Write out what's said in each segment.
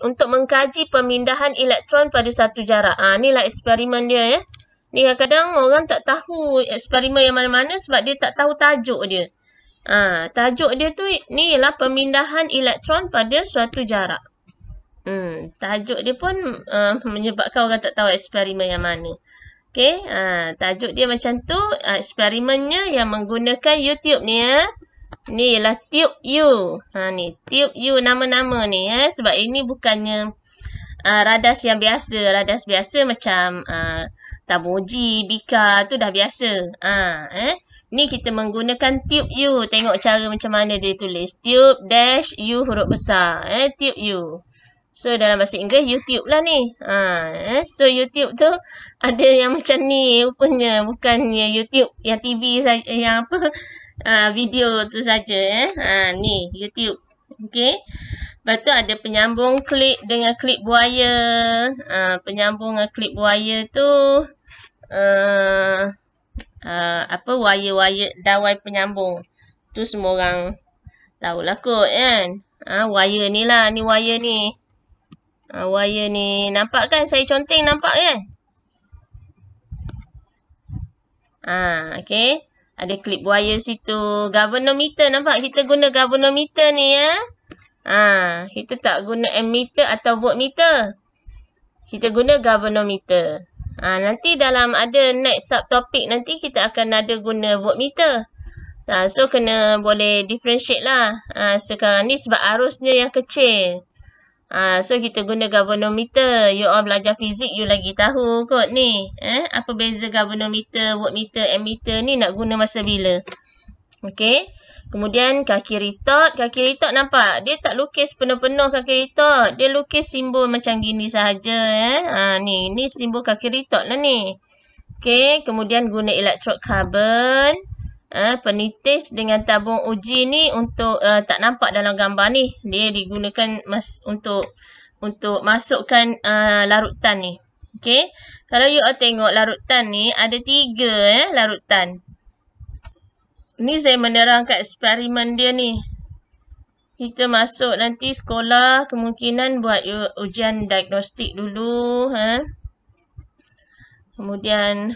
untuk mengkaji pemindahan elektron pada satu jarak. Ha, ah, inilah eksperimen dia ya. Ni kadang-kadang orang tak tahu eksperimen yang mana-mana sebab dia tak tahu tajuk dia. Ha, tajuk dia tu ni ialah pemindahan elektron pada suatu jarak. Hmm, tajuk dia pun uh, menyebabkan orang tak tahu eksperimen yang mana. Okay, ha, tajuk dia macam tu, uh, eksperimennya yang menggunakan YouTube ni ya. Ni ialah Tiuk Yu. Ha ni, Tiuk Yu nama-nama ni ya eh? sebab ini bukannya uh, radas yang biasa. Radas biasa macam uh, Tamuji, Bika tu dah biasa. Ha eh. Ni kita menggunakan Tiuk Yu. Tengok cara macam mana dia tulis. Tiuk dash U huruf besar eh Tiuk Yu. So dalam bahasa Inggeris YouTube lah ni. Ha eh so YouTube tu ada yang macam ni rupanya bukannya YouTube yang TV saja yang apa Ah, video tu saja eh. Ha, ni YouTube. Okey. Lepas tu ada penyambung klik dengan klip buaya. Ha, penyambung dengan klik buaya tu. Uh, uh, apa wire-wire dawai penyambung. Tu semua orang lah kot kan. Ha, wire ni lah. Ni wire ni. Ha, wire ni. Nampak kan saya conteng nampak kan. Ah, ha, okey. Ada klip buaya situ. Governor meter nampak? Kita guna governor meter ni ya. Ha, kita tak guna ammeter atau voltmeter. Kita guna governor meter. Ha, nanti dalam ada next subtopik nanti kita akan ada guna voltmeter. Ha, so kena boleh differentiate lah. Ha, sekarang ni sebab arusnya yang kecil. Ha, so, kita guna galvanometer. You all belajar fizik, you lagi tahu kot ni. Eh, apa beza galvanometer, voltmeter, ammeter ni nak guna masa bila. Okay. Kemudian, kaki retort. Kaki retort nampak? Dia tak lukis penuh-penuh kaki retort. Dia lukis simbol macam gini sahaja. Eh? Ha, ni, ni simbol kaki retort lah ni. Okay. Kemudian, guna elektrod karbon eh, penitis dengan tabung uji ni untuk uh, tak nampak dalam gambar ni dia digunakan mas untuk untuk masukkan uh, larutan ni okey kalau you all tengok larutan ni ada tiga eh larutan ni saya menerangkan eksperimen dia ni kita masuk nanti sekolah kemungkinan buat ujian diagnostik dulu ha kemudian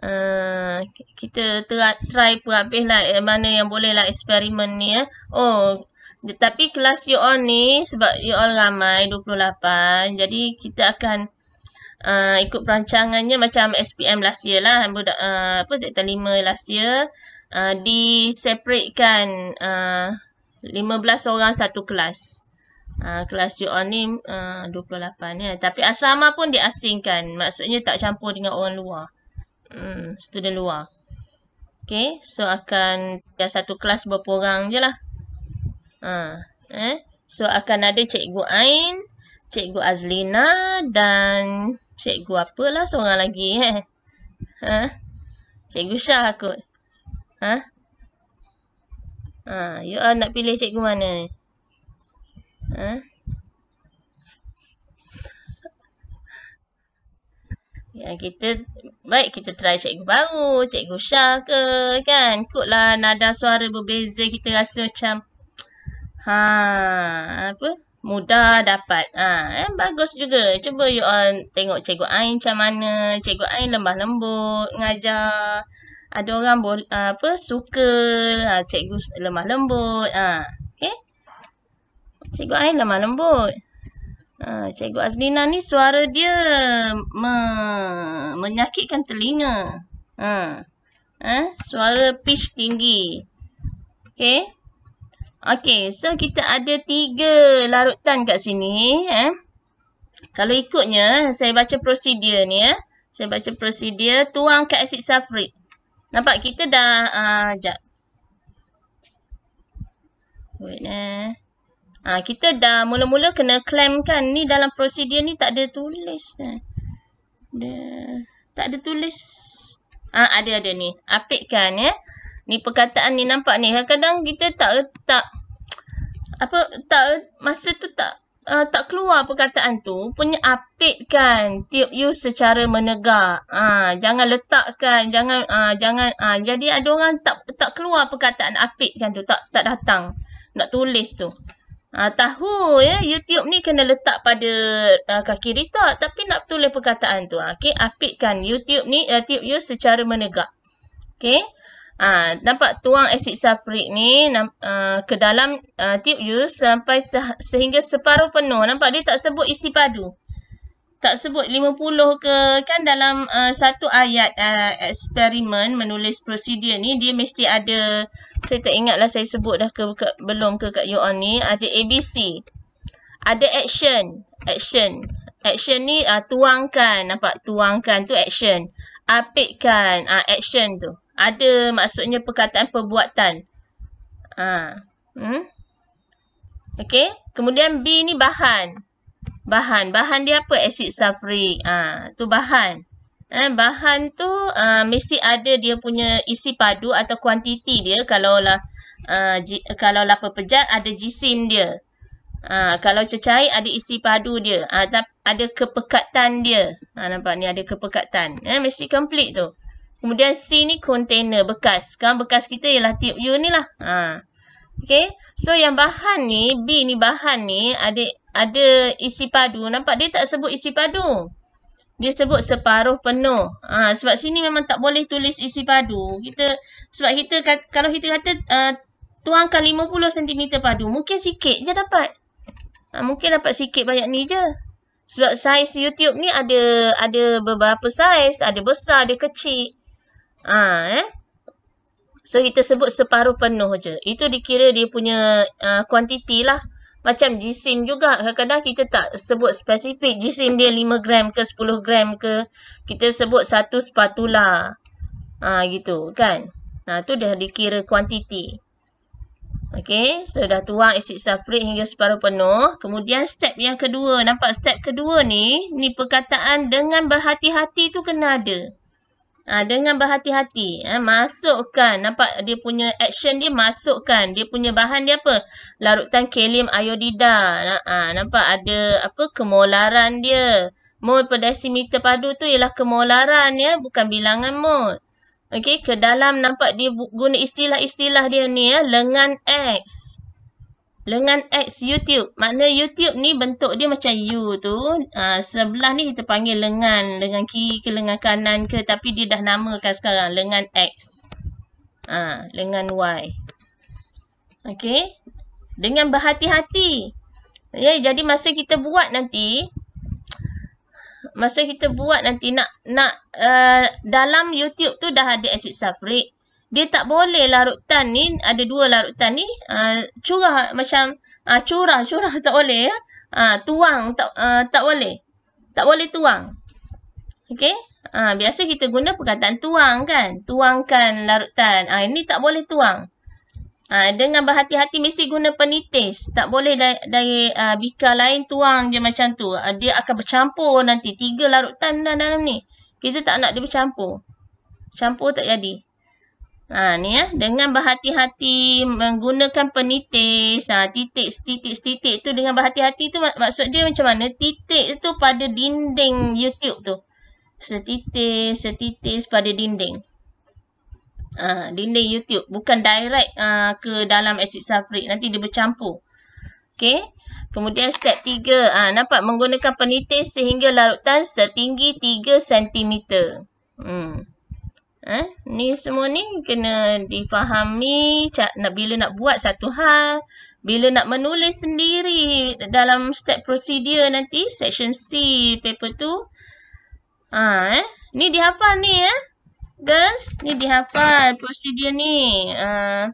Uh, kita try, try pun habis lah eh, mana yang boleh lah eksperimen ni eh. Oh, tapi kelas you all ni sebab you all ramai 28 jadi kita akan uh, ikut perancangannya macam SPM last year lah budak, uh, apa data 5 last year uh, di separatekan uh, 15 orang satu kelas uh, kelas you all ni uh, 28 ya tapi asrama pun diasingkan maksudnya tak campur dengan orang luar hmm, student luar. Okay, so akan ada satu kelas berapa orang je lah. Ha, eh? So akan ada cikgu Ain, cikgu Azlina dan cikgu apalah seorang lagi. Eh? Ha? Cikgu Syah kot. Ha? Ha, you all nak pilih cikgu mana ni? Ha? Yang kita baik kita try cikgu baru, cikgu Syah ke kan. Ikutlah nada suara berbeza kita rasa macam ha apa? Mudah dapat. Ha, eh, bagus juga. Cuba you all tengok cikgu Ain macam mana. Cikgu Ain lembah lembut, ngajar. Ada orang bol, ha, apa suka ha, cikgu lemah lembut. Ha, okay? Cikgu Ain lemah lembut. Ha, Cikgu Azlina ni suara dia me menyakitkan telinga. Ha. Ha, suara pitch tinggi. Okay. Okay, so kita ada tiga larutan kat sini. Eh. Kalau ikutnya, saya baca prosedur ni. Eh. Saya baca prosedur, tuang ke asid safrit. Nampak kita dah, uh, ah, jap. Wait, eh. Ha, kita dah mula-mula kena claim kan. Ni dalam prosedur ni tak ada tulis. Ha. Ada. Tak ada tulis. Ada-ada ha, ni. kan ya. Ni perkataan ni nampak ni. Kadang-kadang kita tak letak. Apa. Tak. Masa tu tak. Uh, tak keluar perkataan tu. Punya kan Tiup you secara menegak. Ha, jangan letakkan. Jangan. Uh, jangan. Uh, jadi ada orang tak tak keluar perkataan kan tu. Tak tak datang. Nak tulis tu. Uh, tahu ya YouTube ni kena letak pada uh, kaki retort tapi nak betul perkataan tu. Ah, okey, apitkan YouTube ni uh, tip you secara menegak. Okey. Uh, nampak tuang asid sulfurik ni uh, ke dalam uh, tip you sampai se sehingga separuh penuh. Nampak dia tak sebut isi padu tak sebut 50 ke kan dalam uh, satu ayat uh, eksperimen menulis prosedur ni dia mesti ada saya tak lah saya sebut dah ke, ke belum ke kat you on ni ada ABC ada action action action ni uh, tuangkan nampak tuangkan tu action apikkan uh, action tu ada maksudnya perkataan perbuatan uh, hmm? Okay. Kemudian B ni bahan bahan. Bahan dia apa? Acid sulfuric. ha, tu bahan. Eh, bahan tu uh, mesti ada dia punya isi padu atau kuantiti dia. Kalau lah uh, kalau lah pepejat ada jisim dia. ha, kalau cecair ada isi padu dia. Ada ha, ada kepekatan dia. Ah, ha, nampak ni ada kepekatan. Eh, mesti complete tu. Kemudian C ni container bekas. Kan bekas kita ialah tiup you ni lah. Ah. Okay. So, yang bahan ni, B ni bahan ni, ada ada isi padu. Nampak? Dia tak sebut isi padu. Dia sebut separuh penuh. Ha, sebab sini memang tak boleh tulis isi padu. Kita Sebab kita, kalau kita kata, uh, tuangkan 50 cm padu, mungkin sikit je dapat. Ha, mungkin dapat sikit banyak ni je. Sebab saiz YouTube ni ada ada beberapa saiz. Ada besar, ada kecil. Ha, eh? So kita sebut separuh penuh je. Itu dikira dia punya uh, lah. Macam jisim juga. Kadang-kadang kita tak sebut spesifik jisim dia 5 gram ke 10 gram ke. Kita sebut satu spatula. Ha, gitu kan. Ha, tu dah dikira kuantiti. Okay. So dah tuang acid sulfuric hingga separuh penuh. Kemudian step yang kedua. Nampak step kedua ni. Ni perkataan dengan berhati-hati tu kena ada. Ha, dengan berhati-hati. Ha, masukkan. Nampak dia punya action dia masukkan. Dia punya bahan dia apa? Larutan kelim iodida. Ha, ha, nampak ada apa kemolaran dia. Mol per desimeter padu tu ialah kemolaran ya. Bukan bilangan mol. Okey. dalam nampak dia guna istilah-istilah dia ni ya. Lengan X. Lengan X YouTube. maknanya YouTube ni bentuk dia macam U tu. Uh, sebelah ni kita panggil lengan. Lengan kiri ke lengan kanan ke. Tapi dia dah namakan sekarang. Lengan X. Uh, lengan Y. Okay. Dengan berhati-hati. Yeah, jadi masa kita buat nanti. Masa kita buat nanti nak. nak uh, dalam YouTube tu dah ada acid sulfuric dia tak boleh larutan ni, ada dua larutan ni, uh, curah macam, uh, curah, curah tak boleh ya. Uh, tuang tak uh, tak boleh. Tak boleh tuang. okay Uh, biasa kita guna perkataan tuang kan? Tuangkan larutan. Uh, ini tak boleh tuang. Uh, dengan berhati-hati mesti guna penitis. Tak boleh dari uh, bika lain tuang je macam tu. Uh, dia akan bercampur nanti. Tiga larutan dalam ni. Kita tak nak dia bercampur. Campur tak jadi. Ha, ni ya. Dengan berhati-hati menggunakan penitis. Ha, titik, titik, titik tu dengan berhati-hati tu mak maksud dia macam mana? Titik tu pada dinding YouTube tu. Setitik, setitik pada dinding. Ha, dinding YouTube. Bukan direct ha, ke dalam acid sulfuric. Nanti dia bercampur. Okay. Kemudian step tiga Ha, nampak? Menggunakan penitis sehingga larutan setinggi tiga sentimeter. Hmm. Eh, ni semua ni kena difahami nak bila nak buat satu hal, bila nak menulis sendiri dalam step prosedur nanti, section C paper tu. Ha, eh. Ni dihafal ni ya. Eh. Girls, ni dihafal prosedur ni. Uh,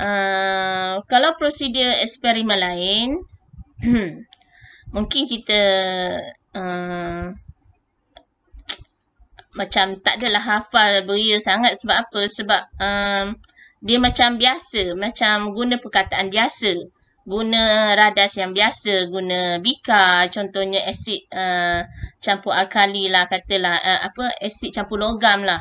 uh, kalau prosedur eksperimen lain, mungkin kita... Uh, macam tak adalah hafal beria sangat sebab apa? Sebab um, dia macam biasa, macam guna perkataan biasa, guna radas yang biasa, guna bika, contohnya asid uh, campur alkali lah katalah, uh, apa asid campur logam lah.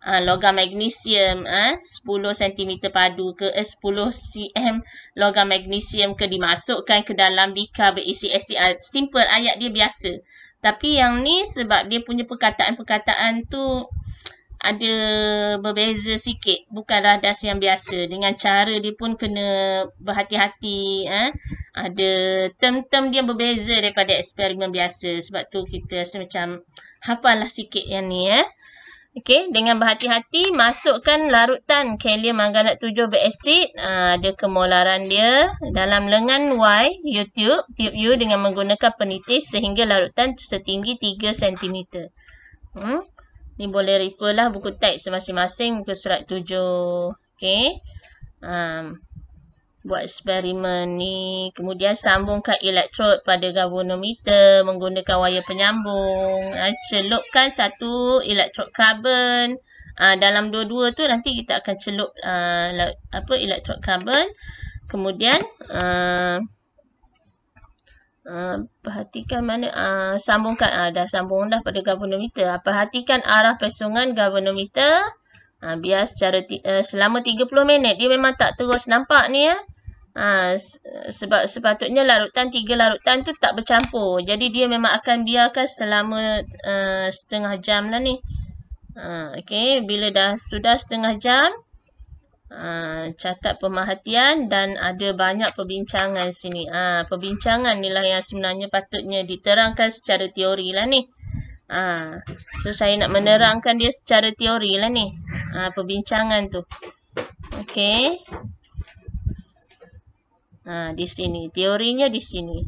Uh, logam magnesium eh, 10 cm padu ke eh, 10 cm logam magnesium ke dimasukkan ke dalam bika berisi asid uh, simple ayat dia biasa tapi yang ni sebab dia punya perkataan-perkataan tu ada berbeza sikit. Bukan radas yang biasa. Dengan cara dia pun kena berhati-hati. Eh? Ada term-term dia berbeza daripada eksperimen biasa. Sebab tu kita semacam macam hafal lah sikit yang ni. Eh? Okey, dengan berhati-hati masukkan larutan kalium manganat 7 berasid ada ah, uh, kemolaran dia dalam lengan Y YouTube tube you dengan menggunakan penitis sehingga larutan setinggi 3 cm. Hmm. Ni boleh refer lah buku teks masing-masing ke surat 7. Okey. Um, buat eksperimen ni kemudian sambungkan elektrod pada galvanometer menggunakan wire penyambung ha, celupkan satu elektrod karbon ha, dalam dua-dua tu nanti kita akan celup ha, apa elektrod karbon kemudian perhatikan mana sambungkan dah sambunglah pada galvanometer perhatikan arah pesongan galvanometer Ha, biar secara uh, selama 30 minit dia memang tak terus nampak ni ya. Ha, sebab sepatutnya larutan tiga larutan tu tak bercampur. Jadi dia memang akan biarkan selama uh, setengah jam lah ni. Ha, okay. Bila dah sudah setengah jam. Uh, catat pemerhatian dan ada banyak perbincangan sini. Uh, perbincangan inilah yang sebenarnya patutnya diterangkan secara teori lah ni. Ha. So, saya nak menerangkan dia secara teori lah ni. Ha, perbincangan tu. Okay. Ha, di sini. Teorinya di sini.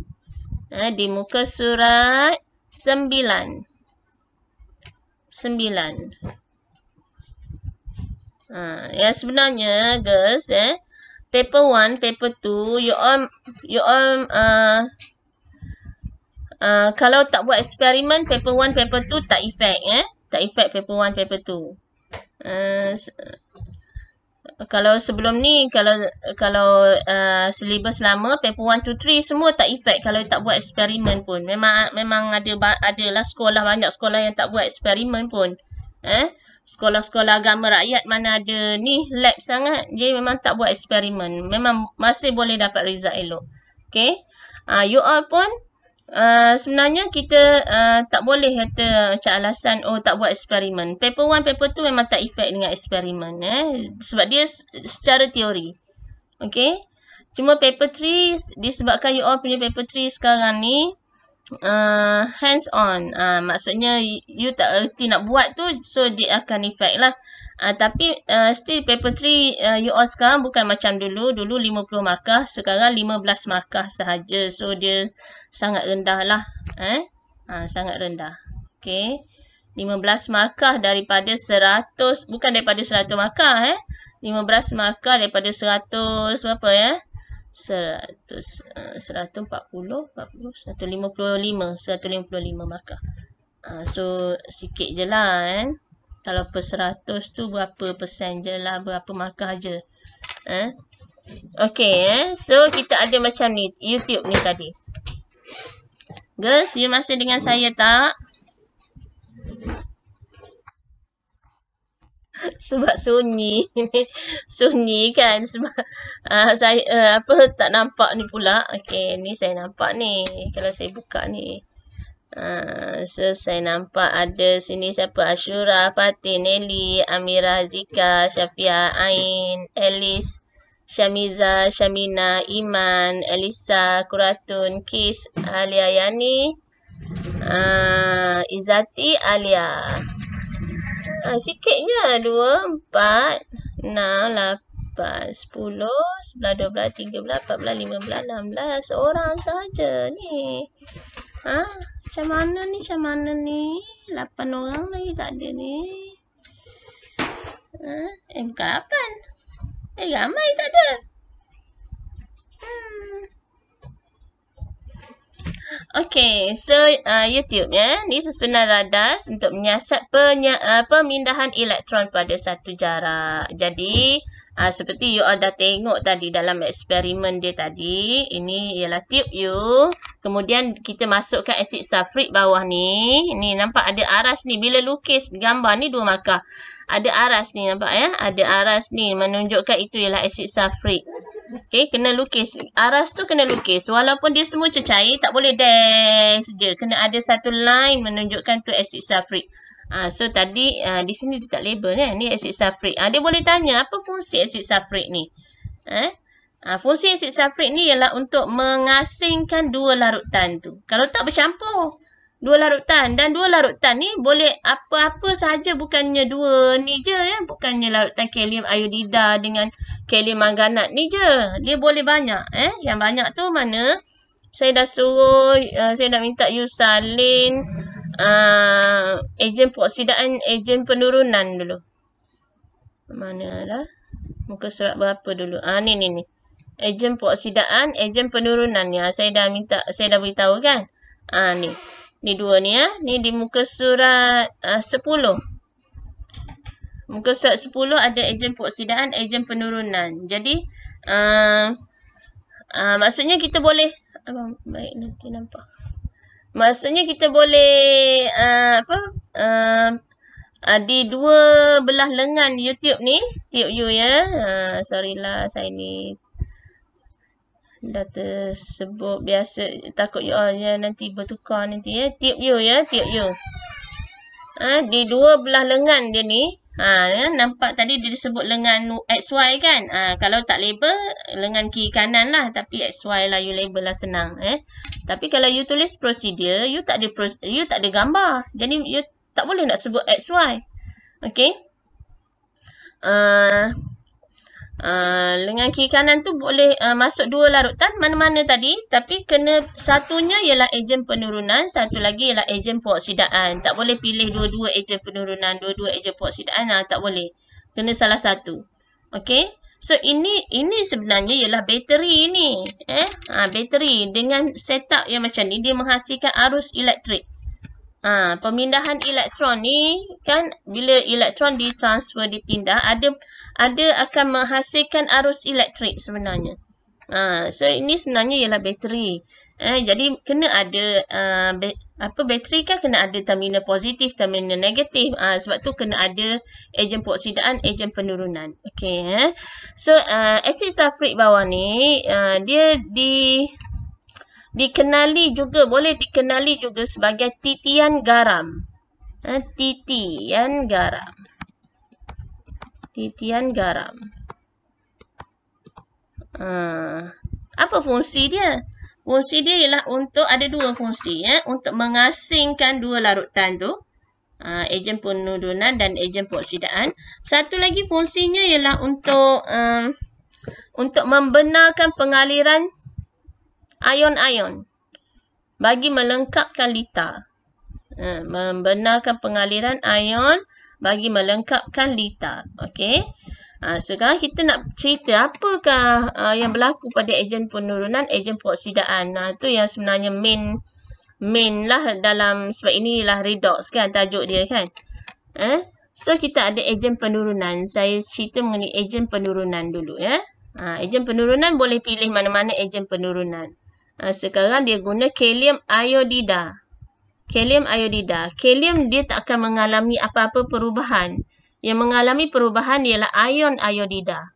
Ha, di muka surat sembilan, sembilan. Ha, ya sebenarnya girls eh paper 1 paper 2 you all you all uh, uh, kalau tak buat eksperimen paper 1 paper 2 tak effect eh tak efek paper 1 paper 2 uh, ah, ah, kalau sebelum ni kalau kalau uh, syllabus lama paper 1 2 3 semua tak efek kalau tak buat eksperimen pun memang memang ada adalah sekolah banyak sekolah yang tak buat eksperimen pun eh sekolah-sekolah agama rakyat mana ada ni lab sangat dia memang tak buat eksperimen memang masih boleh dapat result elok Okay, uh, you all pun Uh, sebenarnya kita uh, tak boleh kata macam alasan oh tak buat eksperimen. Paper 1, paper 2 memang tak efek dengan eksperimen eh sebab dia secara teori. Okey. Cuma paper 3 disebabkan you all punya paper 3 sekarang ni uh, hands on. Uh, maksudnya you, you tak erti nak buat tu so dia akan efek lah. Uh, tapi uh, still paper 3 uh, ah, you all sekarang bukan macam dulu. Dulu 50 markah, sekarang 15 markah sahaja. So dia sangat rendah lah. Eh? Uh, sangat rendah. Okay. 15 markah daripada 100, bukan daripada 100 markah eh. 15 markah daripada 100 berapa ya? Eh? 100, uh, 140, 40, 155, 155 markah. Uh, so sikit je lah eh kalau per seratus tu berapa persen je lah, berapa markah je. Eh? Ha? Okay, eh? Ha? so kita ada macam ni, YouTube ni tadi. Girls, you masih dengan saya tak? Sebab sunyi. sunyi kan? Sebab uh, saya uh, apa tak nampak ni pula. Okay, ni saya nampak ni. Kalau saya buka ni. Ah, so, saya nampak ada sini siapa? Ashura, Fatin, Nelly, Amira, Zika, Syafia, Ain, Elis, Syamiza, Syamina, Iman, Elisa, Kuratun, Kis, Alia Yani, uh, ah, Izati, Alia. Uh, sikitnya dua, empat, enam, lapan, sepuluh, sebelah, dua belah, tiga belah, empat belah, lima belah, enam belah. Seorang sahaja ni. Haa? Macam mana ni? Macam mana ni? Lapan orang lagi tak ada ni. Ha? Eh, bukan lapan. Eh, ramai tak ada. Hmm. Okay, so uh, YouTube ya, ni susunan radas untuk menyiasat penye, uh, pemindahan elektron pada satu jarak. Jadi, Ha, seperti you all dah tengok tadi dalam eksperimen dia tadi. Ini ialah tube you. Kemudian kita masukkan asid sulfuric bawah ni. Ni nampak ada aras ni. Bila lukis gambar ni dua markah. Ada aras ni nampak ya. Ada aras ni menunjukkan itu ialah asid sulfuric. Okay, kena lukis. Aras tu kena lukis. Walaupun dia semua cecair, tak boleh dash je. Kena ada satu line menunjukkan tu asid sulfuric. Ha, so tadi ha, di sini dia tak label kan. Ni asid sulfuric. Ha, dia boleh tanya apa fungsi asid sulfuric ni? Eh? Ha, fungsi asid sulfuric ni ialah untuk mengasingkan dua larutan tu. Kalau tak bercampur. Dua larutan. Dan dua larutan ni boleh apa-apa saja bukannya dua ni je. Ya? Bukannya larutan kalium iodida dengan kalium manganat ni je. Dia boleh banyak. Eh? Yang banyak tu mana? Saya dah suruh, uh, saya dah minta you salin uh, ejen peroksidaan ejen penurunan dulu. Mana lah? Muka surat berapa dulu? Ah ni ni ni. Ejen peroksidaan, ejen penurunan ya. Saya dah minta, saya dah beritahu kan? Ah ni. Ni dua ni ya. Ni di muka surat ah, uh, 10. Muka surat 10 ada ejen peroksidaan, ejen penurunan. Jadi, uh, uh, maksudnya kita boleh... Abang, baik nanti nampak. Maksudnya kita boleh uh, apa uh, uh, di dua belah lengan YouTube ni, tiup you ya. Uh, ah, sorry lah saya ni dah tersebut biasa takut you all ya nanti bertukar nanti ya. Tiup you ya, tiup you. Uh, di dua belah lengan dia ni. Ha, ya, nampak tadi dia disebut lengan XY kan? Ha, kalau tak label, lengan kiri kanan lah. Tapi XY lah, you label lah senang. Eh? Tapi kalau you tulis prosedur, you tak ada you tak ada gambar. Jadi, you tak boleh nak sebut XY. Okay? Uh, ah, Uh, ah, lengan kiri kanan tu boleh uh, masuk dua larutan mana-mana tadi tapi kena satunya ialah ejen penurunan satu lagi ialah ejen peroksidaan tak boleh pilih dua-dua ejen penurunan dua-dua ejen peroksidaan lah. tak boleh kena salah satu okey so ini ini sebenarnya ialah bateri ini eh ha, bateri dengan setup yang macam ni dia menghasilkan arus elektrik Ha, pemindahan elektron ni kan bila elektron ditransfer dipindah ada ada akan menghasilkan arus elektrik sebenarnya. Ha, so ini sebenarnya ialah bateri. Eh, jadi kena ada uh, ha, be, apa bateri kan kena ada terminal positif terminal negatif. Ha, sebab tu kena ada ejen peroksidaan, ejen penurunan. Okey eh. So uh, asid sulfurik bawah ni uh, dia di dikenali juga boleh dikenali juga sebagai titian garam. Ha, titian garam. Titian garam. Ha, apa fungsi dia? Fungsi dia ialah untuk ada dua fungsi ya, untuk mengasingkan dua larutan tu. Uh, ejen penurunan dan ejen peroksidaan. Satu lagi fungsinya ialah untuk uh, untuk membenarkan pengaliran ion-ion bagi melengkapkan litar. Ha, membenarkan pengaliran ion bagi melengkapkan litar. Okey. Ha, sekarang kita nak cerita apakah ha, yang berlaku pada ejen penurunan, ejen peroksidaan. tu yang sebenarnya main main lah dalam sebab inilah redox kan tajuk dia kan. Eh? So kita ada ejen penurunan. Saya cerita mengenai ejen penurunan dulu ya. Eh? Ha, ejen penurunan boleh pilih mana-mana ejen penurunan. Ha, sekarang dia guna kalium iodida. Kalium iodida. Kalium dia tak akan mengalami apa-apa perubahan. Yang mengalami perubahan ialah ion iodida.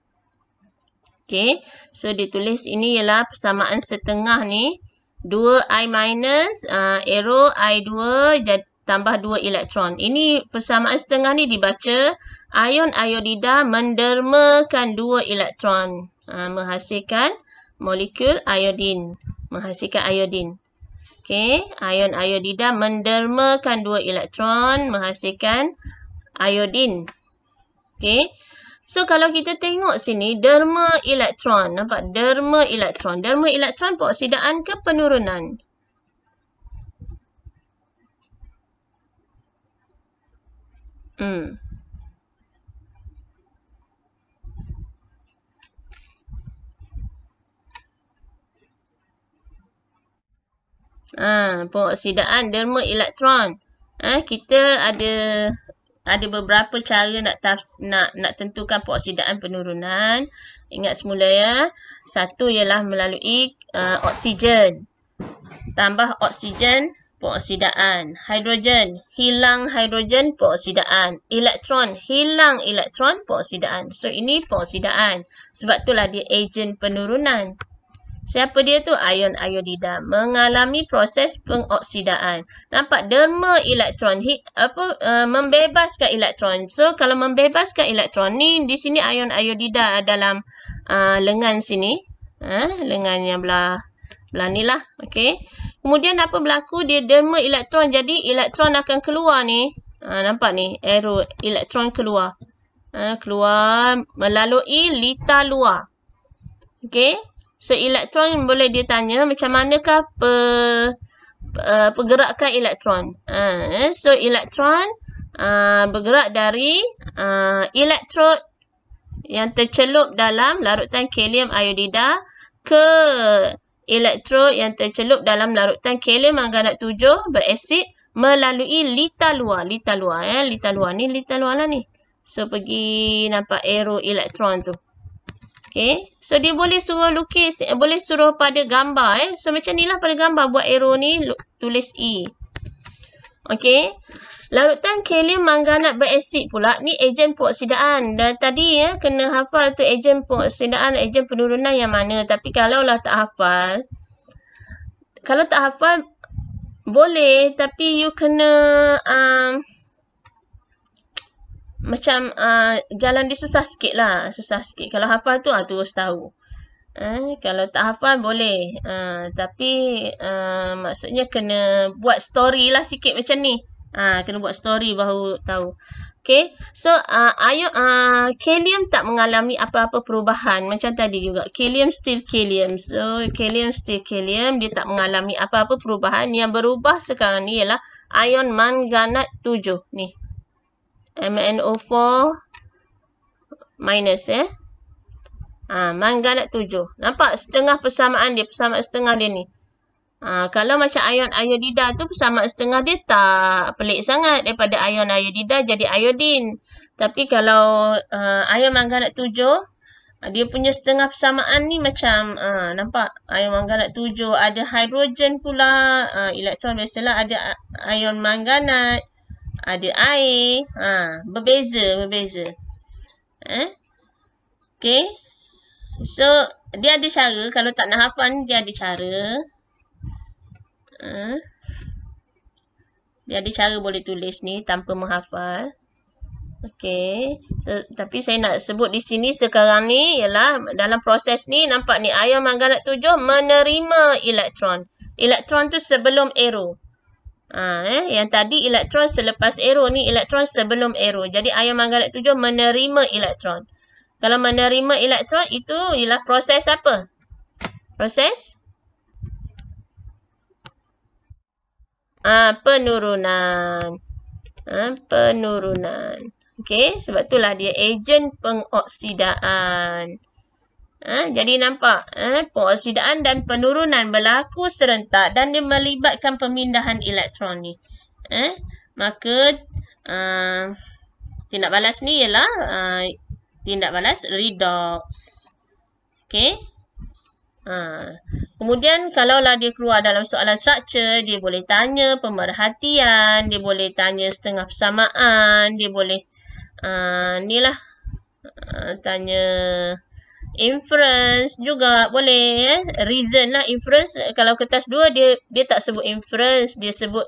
Okay. So, dia tulis ini ialah persamaan setengah ni. 2i minus uh, arrow i2 tambah 2 elektron. Ini persamaan setengah ni dibaca ion iodida mendermakan 2 elektron. Uh, menghasilkan molekul iodin menghasilkan iodin. Okey, ion iodida mendermakan dua elektron menghasilkan iodin. Okey. So kalau kita tengok sini derma elektron, nampak derma elektron. Derma elektron peroksidaan ke penurunan. Hmm. Ha, pengoksidaan derma elektron. Eh ha, kita ada ada beberapa cara nak tafs, nak nak tentukan pengoksidaan penurunan. Ingat semula ya. Satu ialah melalui uh, oksigen. Tambah oksigen pengoksidaan. Hidrogen hilang hidrogen pengoksidaan. Elektron hilang elektron pengoksidaan. So ini pengoksidaan. Sebab itulah dia ejen penurunan. Siapa dia tu? Ion iodida. Mengalami proses pengoksidaan. Nampak derma elektron hit, apa uh, membebaskan elektron. So kalau membebaskan elektron ni di sini ion iodida dalam uh, lengan sini. Eh, lengan yang belah belah ni lah okay Kemudian apa berlaku? Dia derma elektron. Jadi elektron akan keluar ni. Uh, nampak ni arrow elektron keluar. Uh, keluar melalui lita luar. okay So elektron boleh dia tanya macam manakah pe, per uh, pergerakan elektron. Uh, so elektron uh, bergerak dari uh, ah, elektrod yang tercelup dalam larutan kalium iodida ke elektrod yang tercelup dalam larutan kalium manganat 7 berasid melalui lita luar. Lita luar, eh? lita luar ni, lita luar lah ni. So pergi nampak arrow elektron tu. Okay. So, dia boleh suruh lukis, eh, boleh suruh pada gambar. Eh. So, macam inilah pada gambar buat arrow ni tulis E. Okay. Larutan kalium mangganat berasid pula ni ejen peroksidaan. Dan tadi ya eh, kena hafal tu ejen peroksidaan, ejen penurunan yang mana. Tapi kalau lah tak hafal, kalau tak hafal boleh tapi you kena um, macam uh, jalan dia susah sikit lah. Susah sikit. Kalau hafal tu, uh, terus tahu. Eh, kalau tak hafal, boleh. Uh, tapi, uh, maksudnya kena buat story lah sikit macam ni. Uh, kena buat story baru tahu. Okay. So, uh, ayo, uh, kalium tak mengalami apa-apa perubahan. Macam tadi juga. Kalium still kalium. So, kalium still kalium. Dia tak mengalami apa-apa perubahan. Yang berubah sekarang ni ialah ion manganat tujuh Ni, MnO4 minus eh. Ha, ah, manganat 7. Nampak setengah persamaan dia. Persamaan setengah dia ni. Ha, kalau macam ion iodida tu persamaan setengah dia tak pelik sangat. Daripada ion iodida jadi iodin. Tapi kalau uh, ion manganat 7. Dia punya setengah persamaan ni macam uh, nampak ion manganat 7. Ada hidrogen pula. Uh, elektron biasalah ada ion manganat ada air. Ha, berbeza, berbeza. Eh? Ha? Okay. So, dia ada cara. Kalau tak nak hafal dia ada cara. Ha? Dia ada cara boleh tulis ni tanpa menghafal. Okay. So, tapi saya nak sebut di sini sekarang ni ialah dalam proses ni nampak ni ion manganat 7 menerima elektron. Elektron tu sebelum arrow. Ha, eh? Yang tadi elektron selepas arrow ni elektron sebelum arrow. Jadi ion manggalat tujuh menerima elektron. Kalau menerima elektron itu ialah proses apa? Proses? Ha, penurunan. Ha, penurunan. Okey, sebab itulah dia ejen pengoksidaan. Ha, jadi nampak eh, ha, pengoksidaan dan penurunan berlaku serentak dan dia melibatkan pemindahan elektron ni. Ha, eh, maka uh, tindak balas ni ialah uh, tindak balas redox. Okay. Uh, kemudian kalaulah dia keluar dalam soalan structure, dia boleh tanya pemerhatian, dia boleh tanya setengah persamaan, dia boleh uh, ni lah uh, tanya inference juga boleh eh? reason lah inference kalau kertas 2 dia dia tak sebut inference dia sebut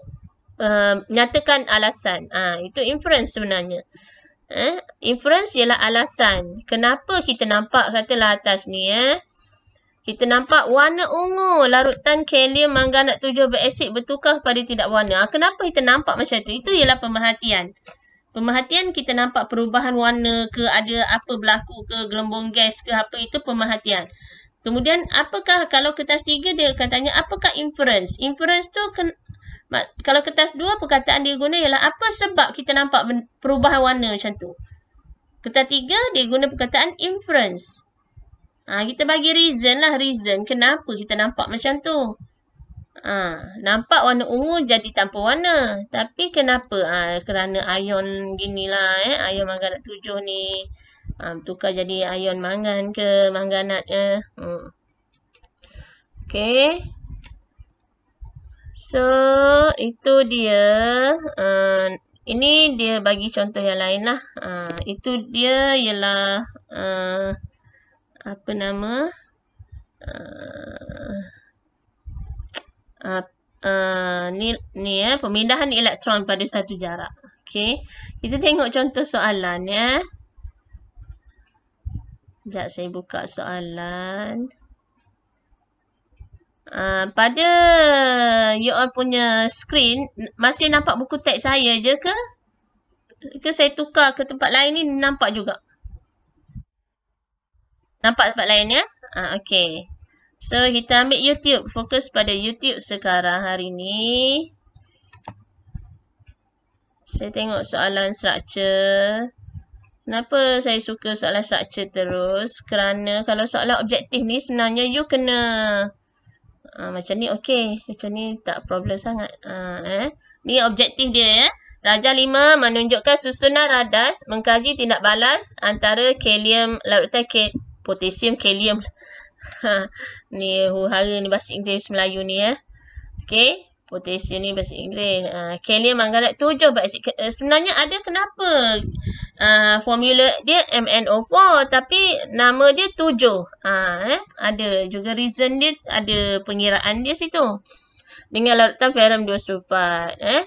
uh, nyatakan alasan ah ha, itu inference sebenarnya eh inference ialah alasan kenapa kita nampak katalah atas ni eh kita nampak warna ungu larutan kalium mangganat 7 berasid bertukar pada tidak warna ah, kenapa kita nampak macam tu itu ialah pemerhatian Pemerhatian kita nampak perubahan warna ke ada apa berlaku ke gelembung gas ke apa itu pemerhatian. Kemudian apakah kalau kertas tiga dia akan tanya apakah inference. Inference tu ken, kalau kertas dua perkataan dia guna ialah apa sebab kita nampak perubahan warna macam tu. Kertas tiga dia guna perkataan inference. Ha, kita bagi reason lah reason kenapa kita nampak macam tu. Ha, nampak warna ungu jadi tanpa warna. Tapi kenapa? Ha, kerana ion ginilah eh. Ion manganat tujuh ni. Ha, tukar jadi ion mangan ke manganat ke. Ya. Eh? Hmm. Okay. So, itu dia. Uh, ini dia bagi contoh yang lain lah. Uh, itu dia ialah... Uh, apa nama? Uh, uh, ni, ni ya, pemindahan elektron pada satu jarak. Okey. Kita tengok contoh soalan ya. Sekejap saya buka soalan. Uh, pada you all punya screen, masih nampak buku teks saya je ke? Ke saya tukar ke tempat lain ni, nampak juga. Nampak tempat lain ya? Uh, Okey. So, kita ambil YouTube. Fokus pada YouTube sekarang hari ini. Saya tengok soalan structure. Kenapa saya suka soalan structure terus? Kerana kalau soalan objektif ni sebenarnya you kena... Ha, macam ni okey. Macam ni tak problem sangat. Ha, eh? Ni objektif dia. Eh? Raja 5 menunjukkan susunan radas mengkaji tindak balas antara kalium larutan potasium kalium. Ha, ni huhara ni bahasa Inggeris Melayu ni eh. Okay. Potassium ni bahasa Inggeris. Uh, kalium manganat tu bahasa uh, eh, Sebenarnya ada kenapa uh, formula dia MnO4 tapi nama dia tujuh. Uh, eh? Ada juga reason dia ada pengiraan dia situ. Dengan larutan ferum 2 sulfat. Eh?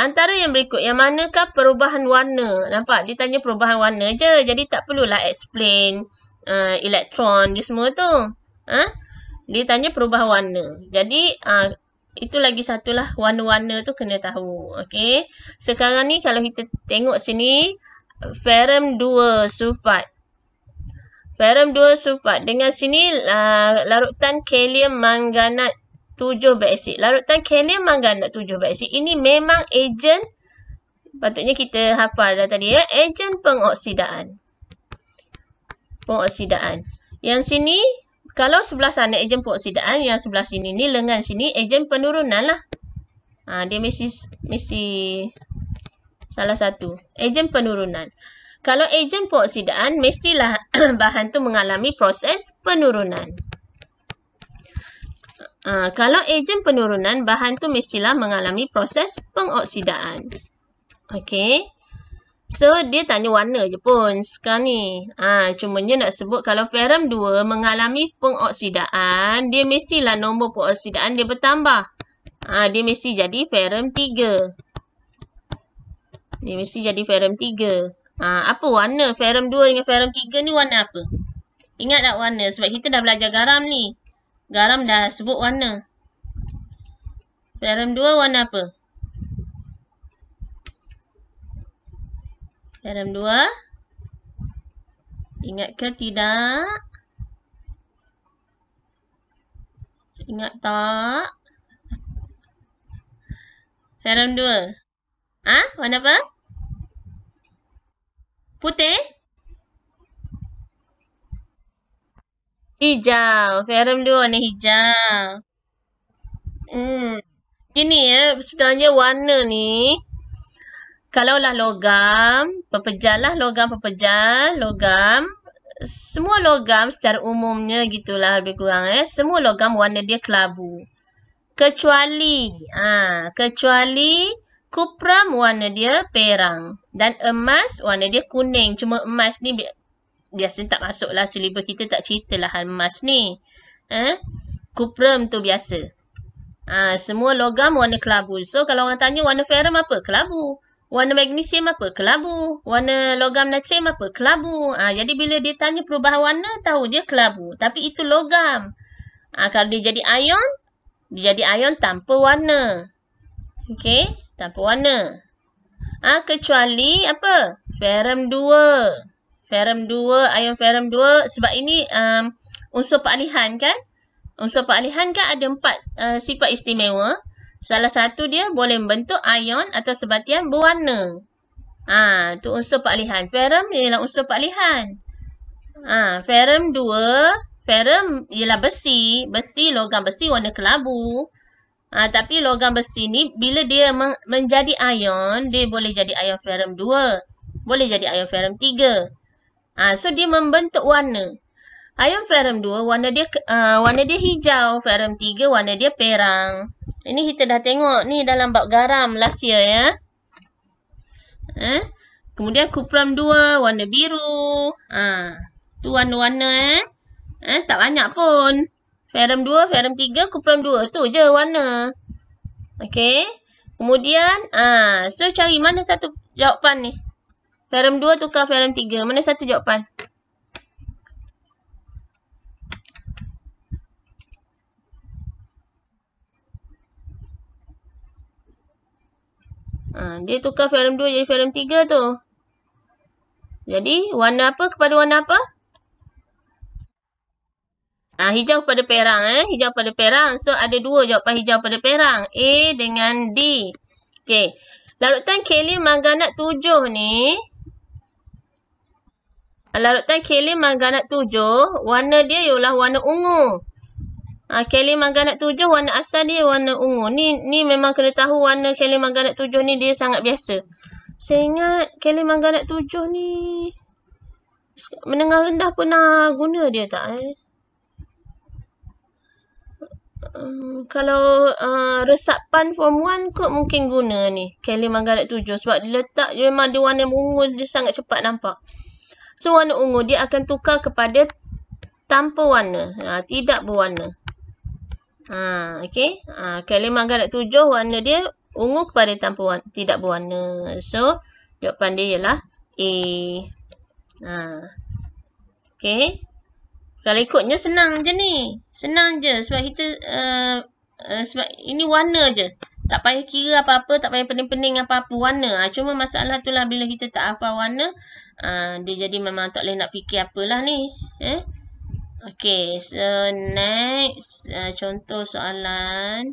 Antara yang berikut, yang manakah perubahan warna? Nampak? Dia tanya perubahan warna je. Jadi tak perlulah explain. Uh, uh, elektron dia semua tu. Huh? Ha? Dia tanya perubahan warna. Jadi, uh, itu lagi satulah warna-warna tu kena tahu. Okey. Sekarang ni kalau kita tengok sini, ferum 2 sulfat. Ferum 2 sulfat. Dengan sini, uh, larutan kalium manganat 7 beksik. Larutan kalium manganat 7 beksik. Ini memang agent, patutnya kita hafal dah tadi ya, agent pengoksidaan pengoksidaan. Yang sini, kalau sebelah sana ejen pengoksidaan, yang sebelah sini ni lengan sini ejen penurunan lah. Ha, dia mesti, mesti salah satu. Ejen penurunan. Kalau ejen pengoksidaan, mestilah bahan tu mengalami proses penurunan. Ha, kalau ejen penurunan, bahan tu mestilah mengalami proses pengoksidaan. Okey. So dia tanya warna je pun sekarang ni. Ah ha, cuma dia nak sebut kalau ferum 2 mengalami pengoksidaan, dia mestilah nombor pengoksidaan dia bertambah. Ah ha, dia mesti jadi ferum 3. Dia mesti jadi ferum 3. Ah ha, apa warna ferum 2 dengan ferum 3 ni warna apa? Ingat tak warna sebab kita dah belajar garam ni. Garam dah sebut warna. Ferum 2 warna apa? rm dua, Ingat ke tidak? Ingat tak? rm dua, Ah, ha? warna apa? Putih? Hijau rm dua, ni hijau Hmm Gini ya, eh, sebenarnya warna ni Kalaulah logam, pepejallah logam pepejal, logam semua logam secara umumnya gitulah lebih kurang eh. Semua logam warna dia kelabu. Kecuali ha, kecuali kupram warna dia perang dan emas warna dia kuning. Cuma emas ni bi biasanya tak lah silibus kita tak cerita lah emas ni. Eh? Kupram tu biasa. Ha, semua logam warna kelabu. So kalau orang tanya warna perang apa? Kelabu. Warna magnesium apa? Kelabu. Warna logam natrium apa? Kelabu. Ha, jadi bila dia tanya perubahan warna, tahu dia kelabu. Tapi itu logam. Ha, kalau dia jadi ion, dia jadi ion tanpa warna. Okey? Tanpa warna. Ha, kecuali apa? Ferum 2. Ferum 2, ion ferum 2. Sebab ini um, unsur peralihan kan? Unsur peralihan kan ada empat uh, sifat istimewa. Salah satu dia boleh membentuk ion atau sebatian berwarna. Ha, tu unsur paklihan. Ferum ialah unsur peralihan. Ha, ferum 2, ferum ialah besi. Besi, logam besi warna kelabu. Ha, tapi logam besi ni bila dia men menjadi ion, dia boleh jadi ion ferum 2. Boleh jadi ion ferum 3. Ha, so dia membentuk warna. Ayam flarum 2 warna dia uh, warna dia hijau, flarum 3 warna dia perang. Ini kita dah tengok ni dalam bab garam last year ya. Eh? Kemudian kupram 2 warna biru. Ha. Tu warna-warna eh. Eh tak banyak pun. Flarum 2, flarum 3, kupram 2 tu je warna. Okey. Kemudian ah so cari mana satu jawapan ni? Flarum 2 tukar flarum 3, mana satu jawapan? Ha, dia tukar film 2 jadi film 3 tu. Jadi warna apa kepada warna apa? Ha, hijau kepada perang. Eh? Hijau kepada perang. So ada dua jawapan hijau kepada perang. A dengan D. Okay. Larutan kelim manganat 7 ni. Larutan kelim manganat 7. Warna dia ialah warna ungu. Ha, kelima ganat tujuh warna asal dia warna ungu. Ni ni memang kena tahu warna kelima ganat tujuh ni dia sangat biasa. Saya ingat kelima ganat tujuh ni menengah rendah pernah guna dia tak eh? Um, kalau uh, ha, resapan form 1 kot mungkin guna ni kelima ganat tujuh sebab dia letak dia memang dia warna ungu dia sangat cepat nampak. So warna ungu dia akan tukar kepada tanpa warna. Ha, tidak berwarna. Ha, okay. Ha, kalimah galak tujuh warna dia ungu kepada tanpa warna, tidak berwarna. So, jawapan dia ialah A. Ha. Okay. Kalau ikutnya senang je ni. Senang je sebab kita uh, uh, sebab ini warna je. Tak payah kira apa-apa, tak payah pening-pening apa-apa warna. Ha, cuma masalah tu lah bila kita tak hafal warna, uh, dia jadi memang tak boleh nak fikir apalah ni. Eh? Okay, so next uh, contoh soalan.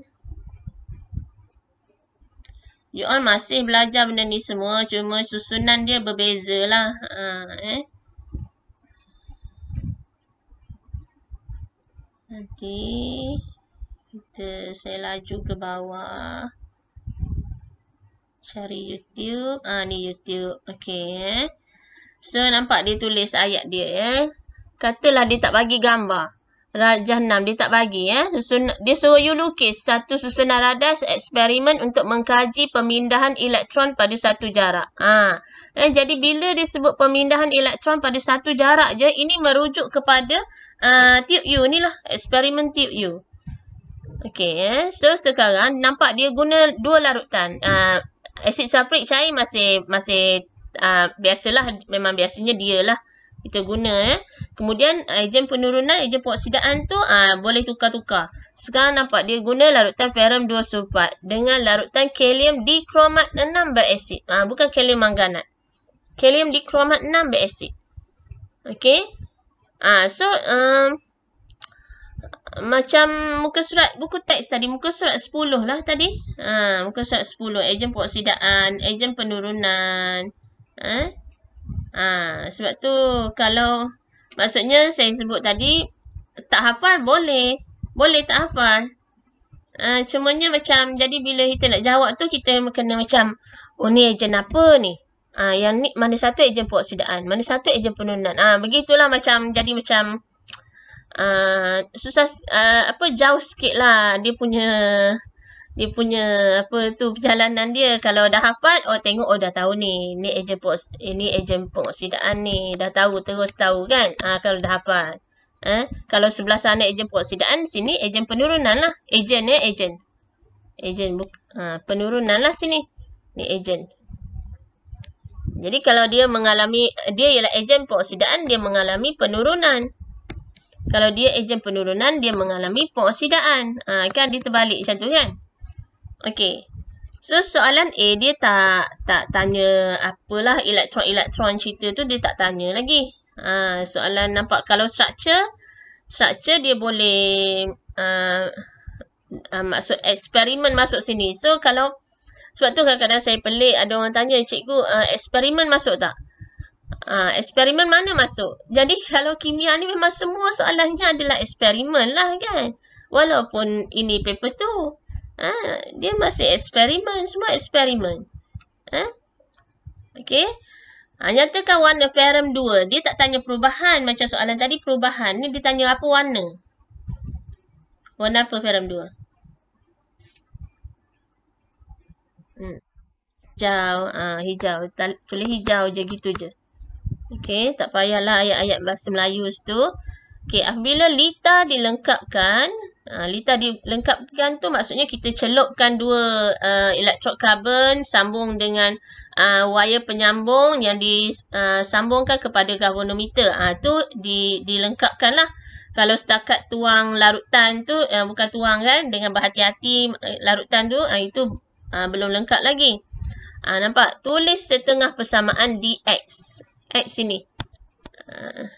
You all masih belajar benda ni semua, cuma susunan dia berbeza lah. Ha, eh. Nanti kita saya laju ke bawah. Cari YouTube. Ah ha, ni YouTube. Okay. Eh. So nampak dia tulis ayat dia. Eh katalah dia tak bagi gambar. Rajah 6 dia tak bagi ya. Eh? Susun dia suruh you lukis satu susunan radas eksperimen untuk mengkaji pemindahan elektron pada satu jarak. Ha. Eh jadi bila dia sebut pemindahan elektron pada satu jarak je ini merujuk kepada uh, tube you inilah eksperimen tube you. Okey eh? So sekarang nampak dia guna dua larutan. Uh, ah, asid sulfuric cair masih masih uh, biasalah memang biasanya dia lah kita guna eh. Kemudian ah, ejen penurunan, ejen pengoksidaan tu ah boleh tukar-tukar. Sekarang nampak dia guna larutan ferum 2 sulfat dengan larutan kalium dikromat 6 berasid. Ah bukan kalium manganat. Kalium dikromat 6 berasid. Okey. Ah so um, macam muka surat buku teks tadi muka surat 10 lah tadi. Ah muka surat 10 ejen pengoksidaan, ejen penurunan. Eh? Ha, sebab tu kalau maksudnya saya sebut tadi tak hafal boleh. Boleh tak hafal. Ha, cumanya macam jadi bila kita nak jawab tu kita kena macam oh ni ejen apa ni. Ha, yang ni mana satu ejen peroksidaan. Mana satu ejen penurunan. Ha, begitulah macam jadi macam uh, susah uh, apa jauh sikit lah dia punya dia punya apa tu perjalanan dia kalau dah hafal oh tengok oh dah tahu ni ni ejen pos ini eh, ejen pos ni dah tahu terus tahu kan ah ha, kalau dah hafal eh kalau sebelah sana ejen pos sini ejen penurunan lah ejen ya eh? ejen ejen buk, ha, penurunan lah sini ni ejen jadi kalau dia mengalami dia ialah ejen pengoksidaan dia mengalami penurunan. Kalau dia ejen penurunan dia mengalami pengoksidaan. Ah ha, kan dia terbalik macam tu kan? Okey. So soalan A dia tak tak tanya apalah elektron-elektron cerita tu dia tak tanya lagi. Ha, soalan nampak kalau struktur struktur dia boleh uh, uh, maksud eksperimen masuk sini. So kalau sebab tu kadang-kadang saya pelik ada orang tanya cikgu uh, ha, eksperimen masuk tak? Uh, eksperimen mana masuk? Jadi kalau kimia ni memang semua soalannya adalah eksperimen lah kan. Walaupun ini paper tu ha, dia masih eksperimen semua eksperimen ha? Okey. Ha, nyatakan warna ferum 2 dia tak tanya perubahan macam soalan tadi perubahan ni dia tanya apa warna warna apa ferum 2 hmm. hijau, ha, hijau. tulis hijau je gitu je Okey, tak payahlah ayat-ayat bahasa Melayu tu Okey, apabila ah, lita dilengkapkan, uh, lita dilengkapkan tu maksudnya kita celupkan dua uh, ah, elektrod karbon sambung dengan uh, wire penyambung yang disambungkan kepada galvanometer. Ah uh, tu di dilengkapkanlah. Kalau setakat tuang larutan tu uh, bukan tuang kan dengan berhati-hati eh, larutan tu uh, itu uh, belum lengkap lagi. Ah uh, nampak tulis setengah persamaan dx x sini. Uh,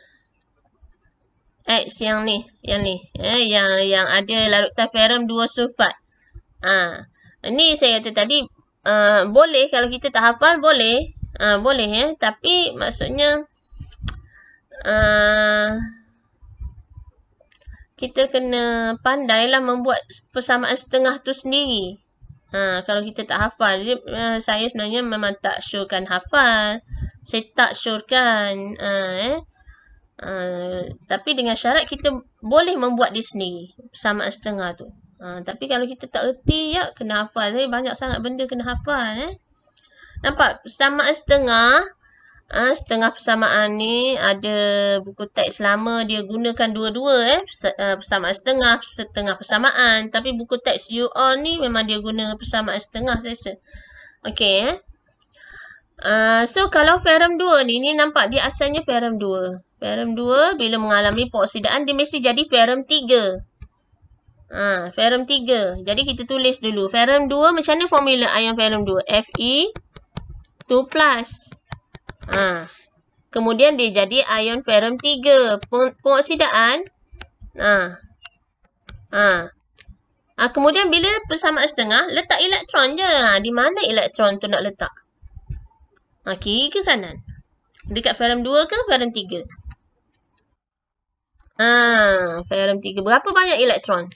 X yang ni, yang ni. Eh, yang yang ada larutan ferum 2 sulfat. Ha. Ni saya kata tadi, uh, boleh kalau kita tak hafal, boleh. Uh, boleh ya. Eh. Tapi maksudnya, uh, kita kena pandailah membuat persamaan setengah tu sendiri. Ha, kalau kita tak hafal, jadi, uh, saya sebenarnya memang tak syurkan hafal. Saya tak syurkan. Uh, eh. Ah, tapi dengan syarat kita boleh membuat dia sendiri sama setengah tu. Uh, tapi kalau kita tak erti ya kena hafal. Jadi banyak sangat benda kena hafal eh. Nampak sama setengah uh, setengah persamaan ni ada buku teks lama dia gunakan dua-dua eh persamaan setengah setengah persamaan tapi buku teks you all ni memang dia guna persamaan setengah saya rasa. Okey eh. Uh, so kalau ferem dua ni ni nampak dia asalnya ferem dua. Ferum 2 bila mengalami peroksidaan dia mesti jadi ferum 3. Ha, ferum 3. Jadi kita tulis dulu. Ferum 2 macam mana formula ion ferum 2? Fe 2 plus. Ha. Kemudian dia jadi ion ferum 3. Peroksidaan. Ha. Ha. Ha, kemudian bila persamaan setengah, letak elektron je. Ha, di mana elektron tu nak letak? Ha, kiri ke kanan? Dekat ferum 2 ke ferum 3? Ha, ferum 3. Berapa banyak elektron?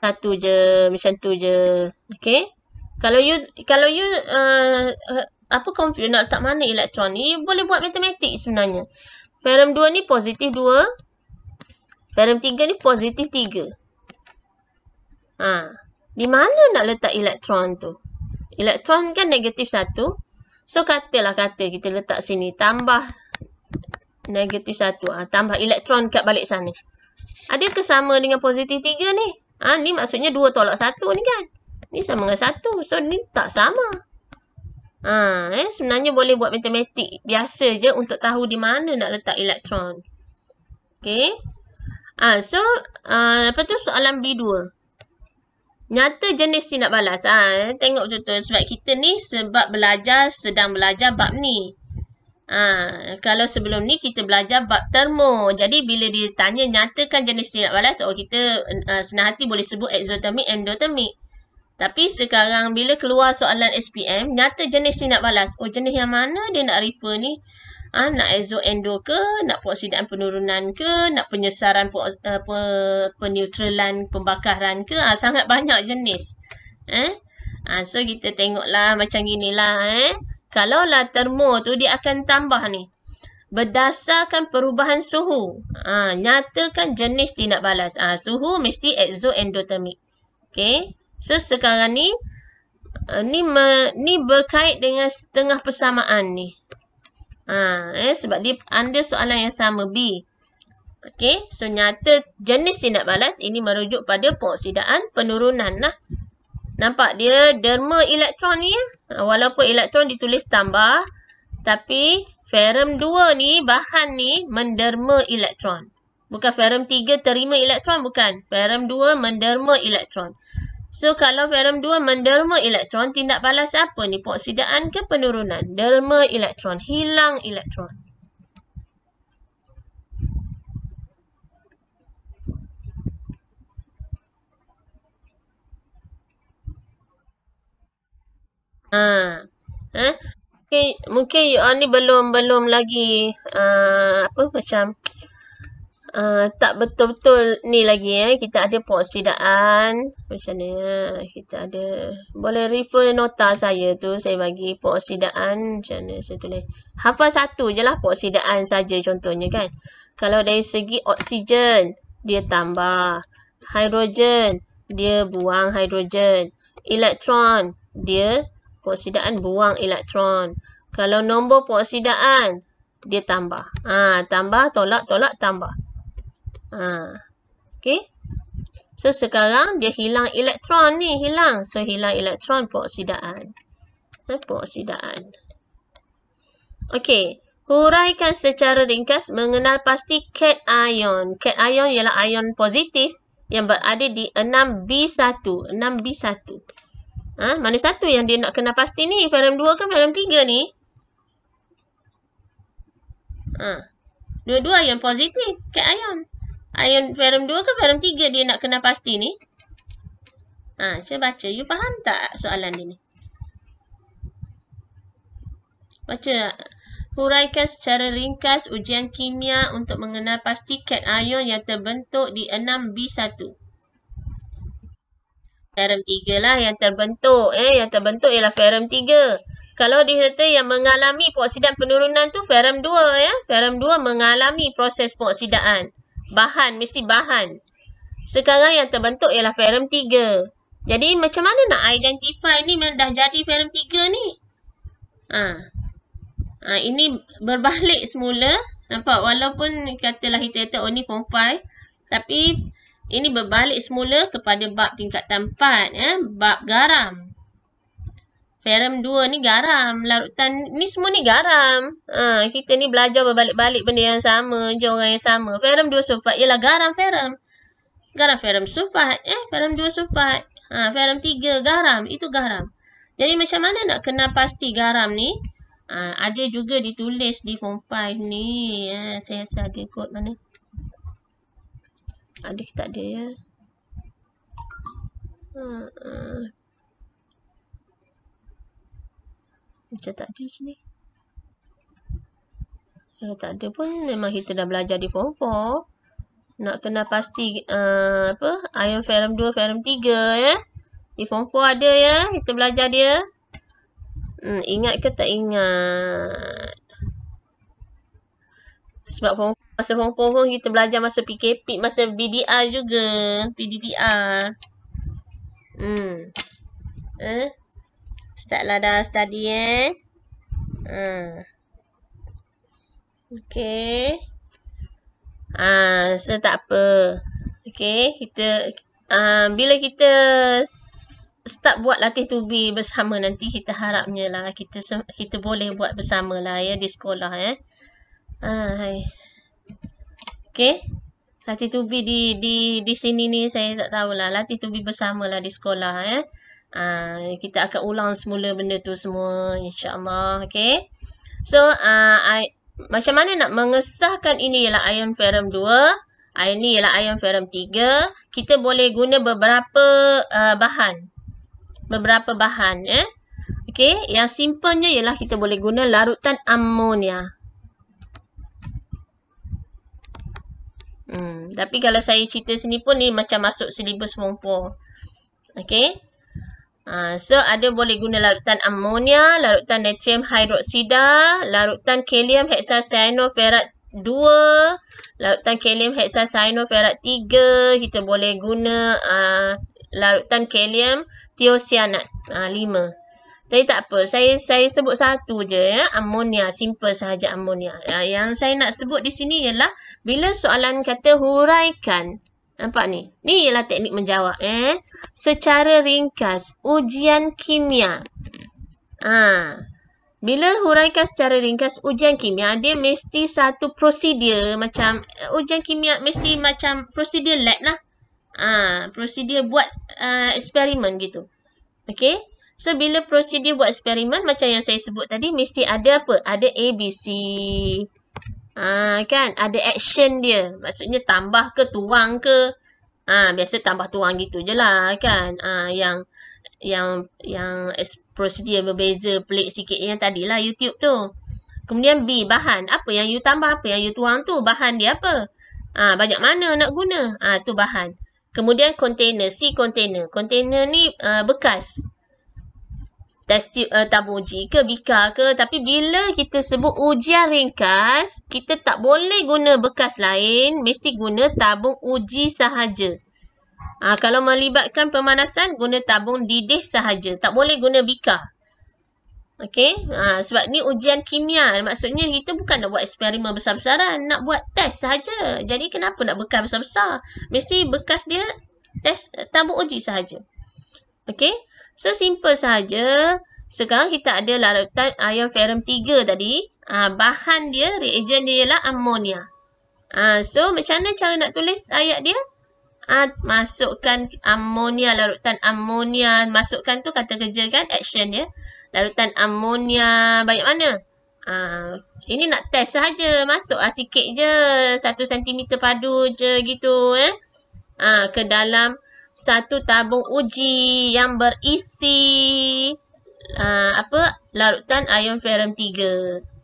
Satu je, macam tu je. Okay. Kalau you, kalau you, uh, apa confused nak letak mana elektron ni, you boleh buat matematik sebenarnya. Ferum 2 ni positif 2. Ferum 3 ni positif 3. Ha. Di mana nak letak elektron tu? Elektron kan negatif 1. So, katalah kata kita letak sini. Tambah Negatif 1. Ha, ah, tambah elektron kat balik sana. Adakah sama dengan positif 3 ni? Ha, ni maksudnya 2 tolak 1 ni kan? Ni sama dengan 1. So, ni tak sama. Ha, eh, sebenarnya boleh buat matematik biasa je untuk tahu di mana nak letak elektron. Okay. Ha, so, uh, lepas tu soalan B2. Nyata jenis ni balas. Ha, tengok betul-betul sebab kita ni sebab belajar, sedang belajar bab ni. Ha, kalau sebelum ni kita belajar bab termo. Jadi bila dia tanya nyatakan jenis tindak balas, oh kita uh, senang hati boleh sebut exotermik, endotermik. Tapi sekarang bila keluar soalan SPM, nyata jenis tindak balas. Oh jenis yang mana dia nak refer ni? Ha, nak exo endo ke? Nak peroksidaan penurunan ke? Nak penyesaran eh, pe, uh, pe, penutralan pembakaran ke? Ha, sangat banyak jenis. Eh? Ha, so kita tengoklah macam inilah. Eh? kalaulah termo tu dia akan tambah ni berdasarkan perubahan suhu ha, nyatakan jenis dia balas ha, suhu mesti exoendotermik okay. so sekarang ni ha, ni, me, ni berkait dengan setengah persamaan ni ha, eh, sebab dia ada soalan yang sama B okay. so nyata jenis dia balas ini merujuk pada peroksidaan penurunan lah. Nampak dia derma elektron ni. Ha, walaupun elektron ditulis tambah. Tapi ferum 2 ni bahan ni menderma elektron. Bukan ferum 3 terima elektron bukan. Ferum 2 menderma elektron. So kalau ferum 2 menderma elektron tindak balas apa ni? Poksidaan ke penurunan? Derma elektron. Hilang elektron. Ha. Eh? Ha? okay, mungkin you all ni belum belum lagi uh, apa macam uh, tak betul-betul ni lagi eh. Kita ada peroksidaan. Macam ni kita ada. Boleh refer nota saya tu. Saya bagi peroksidaan. Macam ni saya tulis. Hafal satu je lah peroksidaan saja contohnya kan. Kalau dari segi oksigen, dia tambah. Hidrogen, dia buang hidrogen. Elektron, dia peroksidaan buang elektron. Kalau nombor peroksidaan, dia tambah. Ha, tambah, tolak, tolak, tambah. Ha, okay. So, sekarang dia hilang elektron ni. Hilang. So, hilang elektron peroksidaan. Ha, peroksidaan. Okay. Huraikan secara ringkas mengenal pasti cat ion. Cat ion ialah ion positif yang berada di 6B1. 6B1. Ha? Mana satu yang dia nak kena pasti ni? Farm 2 ke farm 3 ni? Ha. Dua-dua ion positif. Kat ion. Ion farm 2 ke farm 3 dia nak kena pasti ni? Ha, saya baca. You faham tak soalan dia ni? Baca Huraikan secara ringkas ujian kimia untuk mengenal pasti kat ion yang terbentuk di 6B1. Ferum 3 lah yang terbentuk. Eh, yang terbentuk ialah ferum 3. Kalau dia yang mengalami peroksidan penurunan tu ferum 2 ya. Ferum 2 mengalami proses peroksidaan. Bahan, mesti bahan. Sekarang yang terbentuk ialah ferum 3. Jadi macam mana nak identify ni dah jadi ferum 3 ni? Ha. ha. Ini berbalik semula. Nampak? Walaupun katalah kita kata oh ni form 5. Tapi ini berbalik semula kepada bab tingkat tempat. Eh? Bab garam. Ferem 2 ni garam. Larutan ni semua ni garam. Ha, kita ni belajar berbalik-balik benda yang sama je orang yang sama. Ferem 2 sulfat ialah garam ferem. Garam ferem sulfat. Eh? Ferem 2 sulfat. Ha, ferem 3 garam. Itu garam. Jadi macam mana nak kena pasti garam ni? Ha, ada juga ditulis di form 5 ni. Ha, saya rasa ada kot mana. Ha, ada ke tak ada ya hmm, hmm. macam tak ada sini kalau tak ada pun memang kita dah belajar di form 4 nak kena pasti uh, apa iron ferrum 2 ferrum 3 ya di form 4 ada ya kita belajar dia hmm, ingat ke tak ingat sebab form Masa hong 4 hong kita belajar masa PKP, masa BDR juga. PDBR. Hmm. Eh? Startlah dah study eh. Hmm. Okay. Ah, so tak apa. Okay, kita... Uh, bila kita start buat latih tubi bersama nanti kita harapnya lah kita kita boleh buat bersama lah ya di sekolah eh. Uh, hai. Okay. Latitubi di di di sini ni saya tak tahulah. Latitubi bersamalah di sekolah. Eh. Ha, kita akan ulang semula benda tu semua. InsyaAllah. Okay. So, uh, I, macam mana nak mengesahkan ini ialah ion ferum 2. Ah, ini ialah ion ferum 3. Kita boleh guna beberapa uh, bahan. Beberapa bahan. Eh. Ya. Okay. Yang simpelnya ialah kita boleh guna larutan amonia. Hmm, tapi kalau saya cerita sini pun ni macam masuk silibus mumpung. Okay. Uh, ha, so ada boleh guna larutan amonia, larutan natrium hidroksida, larutan kalium heksasianoferat 2, larutan kalium heksasianoferat 3. Kita boleh guna uh, larutan kalium tiosianat uh, ah, 5. Tapi tak apa, saya saya sebut satu je ya, amonia, simple sahaja amonia. Ya, yang saya nak sebut di sini ialah bila soalan kata huraikan. Nampak ni? Ni ialah teknik menjawab eh. Secara ringkas, ujian kimia. Ah, Bila huraikan secara ringkas ujian kimia, dia mesti satu prosedur macam uh, ujian kimia mesti macam prosedur lab lah. Ah, prosedur buat uh, eksperimen gitu. Okay? So, bila prosedur buat eksperimen macam yang saya sebut tadi, mesti ada apa? Ada A, B, C. Ha, kan? Ada action dia. Maksudnya tambah ke, tuang ke. Ha, biasa tambah tuang gitu je lah kan. Ha, yang yang yang prosedur berbeza pelik sikit yang tadilah YouTube tu. Kemudian B, bahan. Apa yang you tambah, apa yang you tuang tu? Bahan dia apa? Ha, banyak mana nak guna? Ha, tu bahan. Kemudian container, C container. Container ni uh, bekas. Bekas test uh, eh, tabung uji ke bika ke tapi bila kita sebut ujian ringkas kita tak boleh guna bekas lain mesti guna tabung uji sahaja ha, kalau melibatkan pemanasan guna tabung didih sahaja tak boleh guna bika. Okey, ha, sebab ni ujian kimia. Maksudnya kita bukan nak buat eksperimen besar-besaran, nak buat test saja. Jadi kenapa nak bekas besar-besar? Mesti bekas dia test eh, tabung uji sahaja. Okey. So, simple saja. Sekarang kita ada larutan ion ferum 3 tadi. Ha, bahan dia, reagent dia ialah ammonia. Ha, so, macam mana cara nak tulis ayat dia? Ha, masukkan ammonia, larutan ammonia. Masukkan tu kata kerja kan, action ya. Larutan ammonia, banyak mana? Ha, ini nak test saja. Masuk lah sikit je. satu sentimeter padu je gitu. Eh? Ha, ke dalam satu tabung uji yang berisi uh, apa larutan ion ferum 3.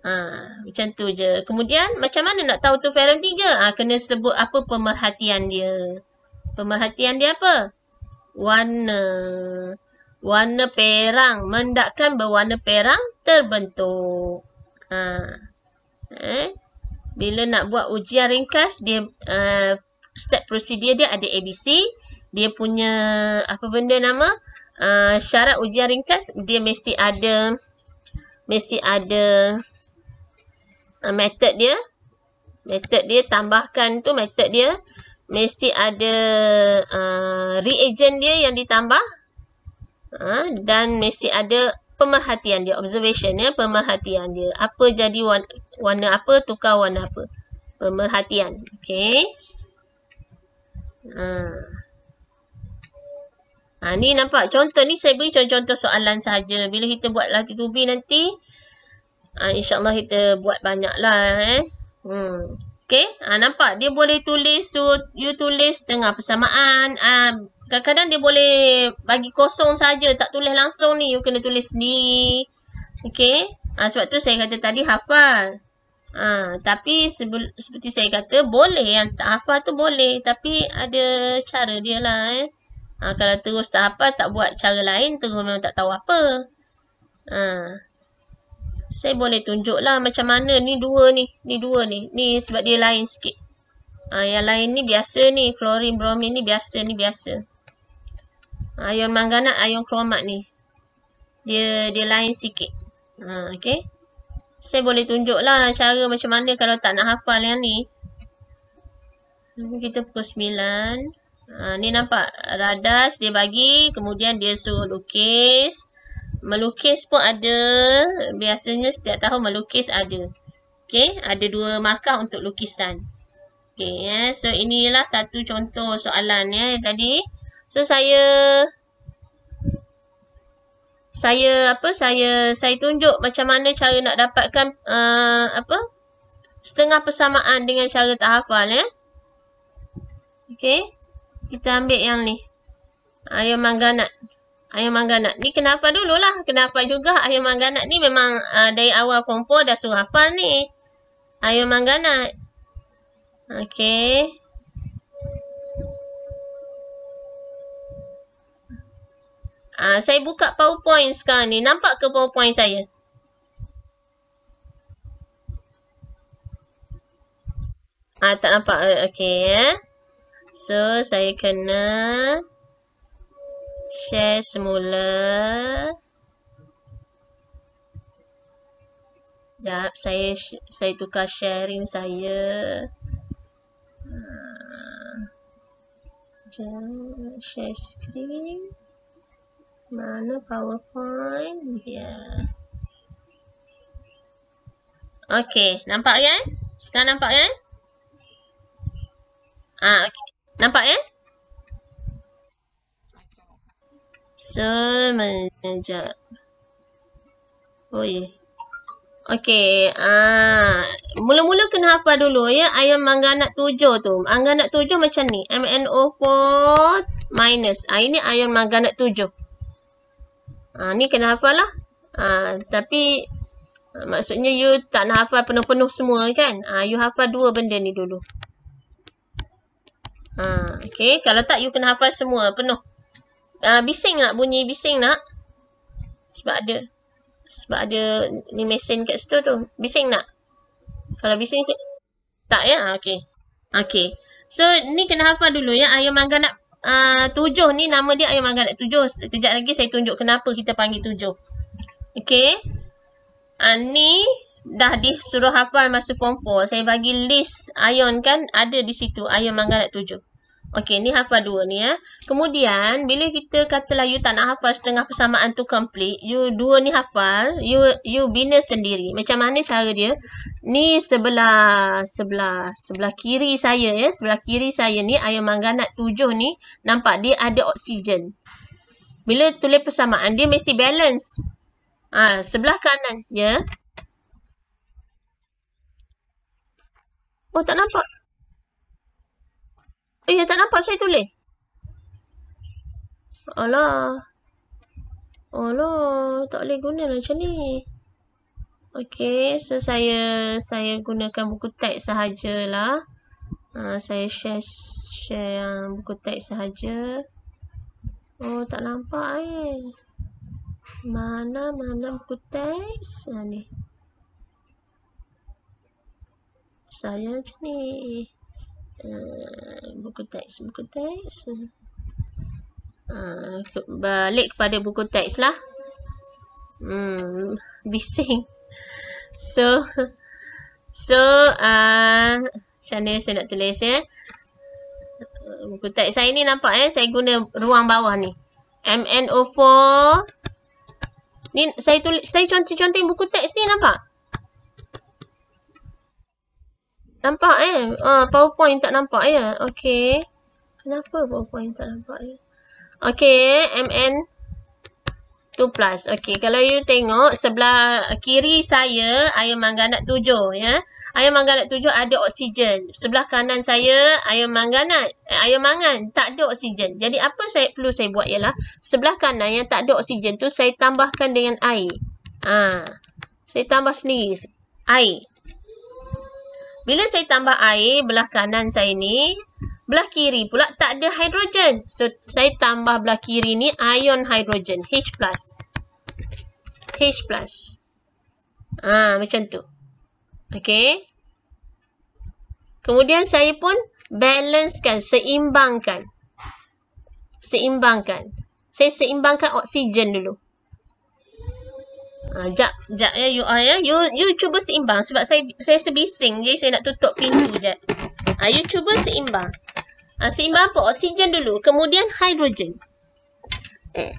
Uh, ah, macam tu je. Kemudian macam mana nak tahu tu ferum 3? Uh, ah, kena sebut apa pemerhatian dia. Pemerhatian dia apa? Warna. Warna perang. Mendakkan berwarna perang terbentuk. Uh, eh? Bila nak buat ujian ringkas, dia uh, step prosedur dia ada ABC. Dia punya apa benda nama? Uh, syarat ujian ringkas dia mesti ada mesti ada uh, method dia. Method dia tambahkan tu method dia mesti ada uh, reagent dia yang ditambah uh, dan mesti ada pemerhatian dia observation ya pemerhatian dia apa jadi warna, warna apa tukar warna apa pemerhatian okey Ha. Ha, ni nampak contoh ni saya beri contoh-contoh soalan saja. Bila kita buat latihan tubi nanti ha, insyaAllah kita buat banyak lah eh. Hmm. Okay. Ha, nampak dia boleh tulis so you tulis tengah persamaan. Ha, kadang-kadang ha, dia boleh bagi kosong saja tak tulis langsung ni. You kena tulis ni. Okay. Ha, sebab tu saya kata tadi hafal. Ha, tapi sebul, seperti saya kata boleh yang tak hafal tu boleh tapi ada cara dia lah eh. Ha, kalau terus tak hafal tak buat cara lain terus memang tak tahu apa. Ha. Saya boleh tunjuk lah macam mana ni dua ni. Ni dua ni. Ni sebab dia lain sikit. Ha, yang lain ni biasa ni. Klorin bromin ni biasa ni biasa. Ha, ion mangganat, ion kromat ni. Dia dia lain sikit. Ha, okay. Saya boleh tunjuklah cara macam mana kalau tak nak hafal yang ni. Kita pukul 9. Ha, ni nampak radas dia bagi. Kemudian dia suruh lukis. Melukis pun ada. Biasanya setiap tahun melukis ada. Okay. Ada dua markah untuk lukisan. Okay. Yeah. So inilah satu contoh soalan ya tadi. So saya saya apa saya saya tunjuk macam mana cara nak dapatkan uh, apa setengah persamaan dengan cara tak hafal ya eh? okey kita ambil yang ni ayam mangganat ayam mangganat ni kenapa dululah kenapa juga ayam mangganat ni memang uh, dari awal kompo dah suruh hafal ni ayam mangganat okey Ha, saya buka PowerPoint sekarang ni. Nampak ke PowerPoint saya? Ah ha, tak nampak. Okey ya. So saya kena share semula. Jap saya saya tukar sharing saya. Ha. share screen. Mana PowerPoint dia? Ya. Okey, nampak kan? Sekarang nampak kan? Ah, okey. Nampak ya? So, menjejak. Oi. Okey, ah, mula-mula kena hafal dulu ya ayam mangga mangganat 7 tu. Mangga Mangganat 7 macam ni, MNO4 minus. Ah, ini ayam mangga mangganat 7. Ha, ni kena hafal lah. Ha, tapi ah, maksudnya you tak nak hafal penuh-penuh semua kan. Ha, you hafal dua benda ni dulu. Ha, okay. Kalau tak you kena hafal semua penuh. Ha, bising nak bunyi bising nak? Sebab ada. Sebab ada ni mesin kat situ tu. Bising nak? Kalau bising si tak ya? Ha, okay. Okay. So ni kena hafal dulu ya. Ayam mangga nak Ah, tujuh ni nama dia ayam magandak tujuh. Sekejap lagi saya tunjuk kenapa kita panggil tujuh. Okay. Uh, ah, ni dah disuruh hafal masa form 4. Saya bagi list ion kan ada di situ ayam magandak tujuh. Okey, ni hafal dua ni ya. Eh. Kemudian, bila kita katalah you tak nak hafal setengah persamaan tu complete, you dua ni hafal, you you bina sendiri. Macam mana cara dia? Ni sebelah, sebelah, sebelah kiri saya ya. Eh. Sebelah kiri saya ni, ayam mangganat tujuh ni, nampak dia ada oksigen. Bila tulis persamaan, dia mesti balance. Ha, sebelah kanan, ya. Yeah. Oh, tak nampak. Eh, tak nampak saya tulis. Alah. Alah, tak boleh guna lah macam ni. okay so saya saya gunakan buku teks sahajalah. Ha, saya share share yang buku teks sahaja. Oh, tak nampak eh. Mana mana buku teks? Ha, ni. Saya macam ni. Eh, buku teks buku teks uh, balik kepada buku teks lah hmm bising so so uh, sana saya nak tulis ya eh? buku teks saya ni nampak ya eh? saya guna ruang bawah ni MNO4 ni saya tulis saya contoh-contoh buku teks ni nampak Nampak eh? Uh, powerpoint tak nampak ya? Okay. Kenapa powerpoint tak nampak ya? Okay. MN 2 plus. Okay. Kalau you tengok sebelah kiri saya air mangganat 7 ya. Air mangganat 7 ada oksigen. Sebelah kanan saya air mangganat. Eh, ayam mangan tak ada oksigen. Jadi apa saya perlu saya buat ialah sebelah kanan yang tak ada oksigen tu saya tambahkan dengan air. Ah, ha. Saya tambah sendiri air. Bila saya tambah air belah kanan saya ni, belah kiri pula tak ada hidrogen. So, saya tambah belah kiri ni ion hidrogen, H+. plus H+. plus Ah macam tu. Okay. Kemudian saya pun balancekan, seimbangkan. Seimbangkan. Saya seimbangkan oksigen dulu. Ha, jap, jap ya you are ah, ya. You you cuba seimbang sebab saya saya sebising jadi saya nak tutup pintu je. Ah, you cuba seimbang. Ha, seimbang apa? Oksigen dulu, kemudian hidrogen. Eh.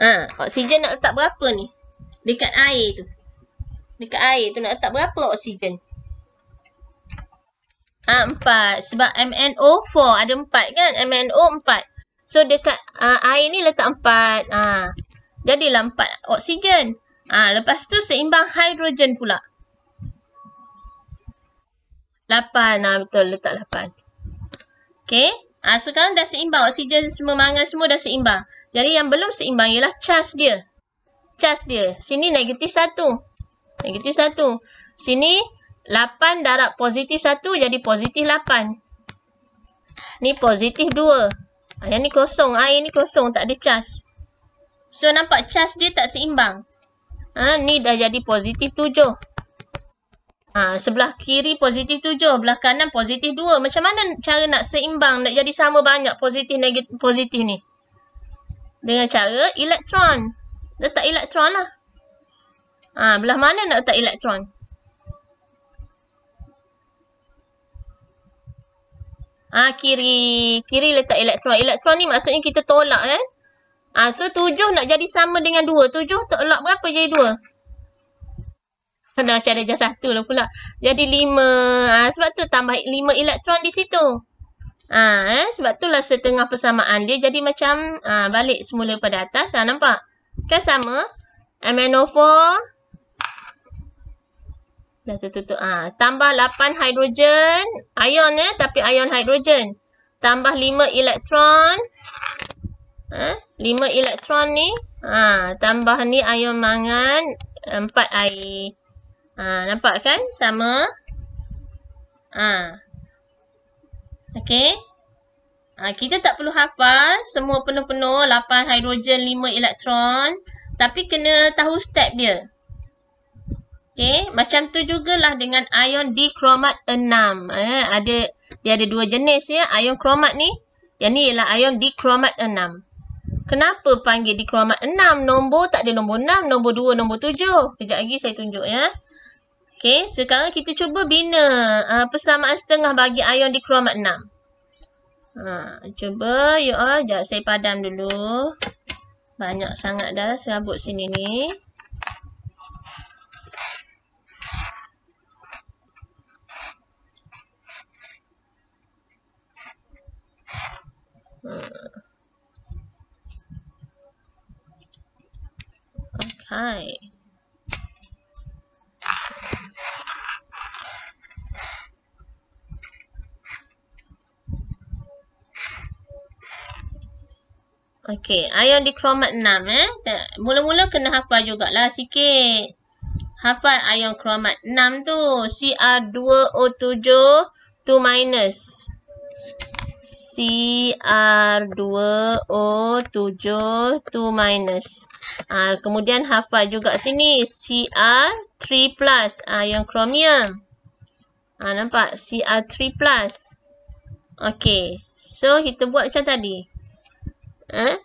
Ha, oksigen nak letak berapa ni? Dekat air tu. Dekat air tu nak letak berapa oksigen? Ha, empat. Sebab MNO 4. Ada empat kan? MNO 4. So, dekat uh, air ni letak empat. Ha. Jadilah empat oksigen. Ha, lepas tu seimbang hidrogen pula. Lapan. Ha, betul. Letak lapan. Okay. Ah ha, sekarang dah seimbang oksigen semua mangan semua dah seimbang. Jadi yang belum seimbang ialah charge dia. Charge dia. Sini negatif satu, Negatif satu. Sini lapan darab positif satu jadi positif lapan. Ni positif dua. Ha, yang ni kosong. Air ah, ni kosong tak ada charge. So nampak charge dia tak seimbang. Ah ha, ni dah jadi positif tujuh. Ha, sebelah kiri positif tujuh, belah kanan positif dua. Macam mana cara nak seimbang, nak jadi sama banyak positif negatif positif ni? Dengan cara elektron. Letak elektron lah. Ha, belah mana nak letak elektron? Ha, kiri. Kiri letak elektron. Elektron ni maksudnya kita tolak kan? Ha, so tujuh nak jadi sama dengan dua. Tujuh tolak berapa jadi dua? 2 kena secara jas satu lah pula. Jadi lima. Ha, sebab tu tambah lima elektron di situ. Ha, eh? Sebab tu lah setengah persamaan dia. Jadi macam ha, balik semula pada atas. Ha, nampak? Kan sama. MnO4. Dah tertutup. Ha, tambah lapan hidrogen. Ion ya. Eh? Tapi ion hidrogen. Tambah lima elektron. Eh? lima elektron ni. Ha, tambah ni ion mangan. empat air. Ha, nampak kan? Sama. Ha. Okey. Ha, kita tak perlu hafal semua penuh-penuh. 8 hidrogen, 5 elektron. Tapi kena tahu step dia. Okey. Macam tu jugalah dengan ion dikromat 6. Eh, ha, ada, dia ada dua jenis ya. Ion kromat ni. Yang ni ialah ion dikromat 6. Kenapa panggil dikromat 6? Nombor tak ada nombor 6, nombor 2, nombor 7. Kejap lagi saya tunjuk ya. Okey, sekarang kita cuba bina uh, persamaan setengah bagi ion di kromat 6. Ha, uh, cuba, you all, sekejap saya padam dulu. Banyak sangat dah serabut sini ni. Hmm. Uh. Okay. Okay. Okey, ayam kromat 6 eh. Mula-mula kena hafal jugaklah sikit. Hafal ayam kromat 6 tu. Cr2O7 tu minus. Cr2O7 tu minus. Ah ha, kemudian hafal juga sini Cr3+ plus ha, ayam kromium. Ah ha, nampak Cr3+. Okey. So kita buat macam tadi eh, ha?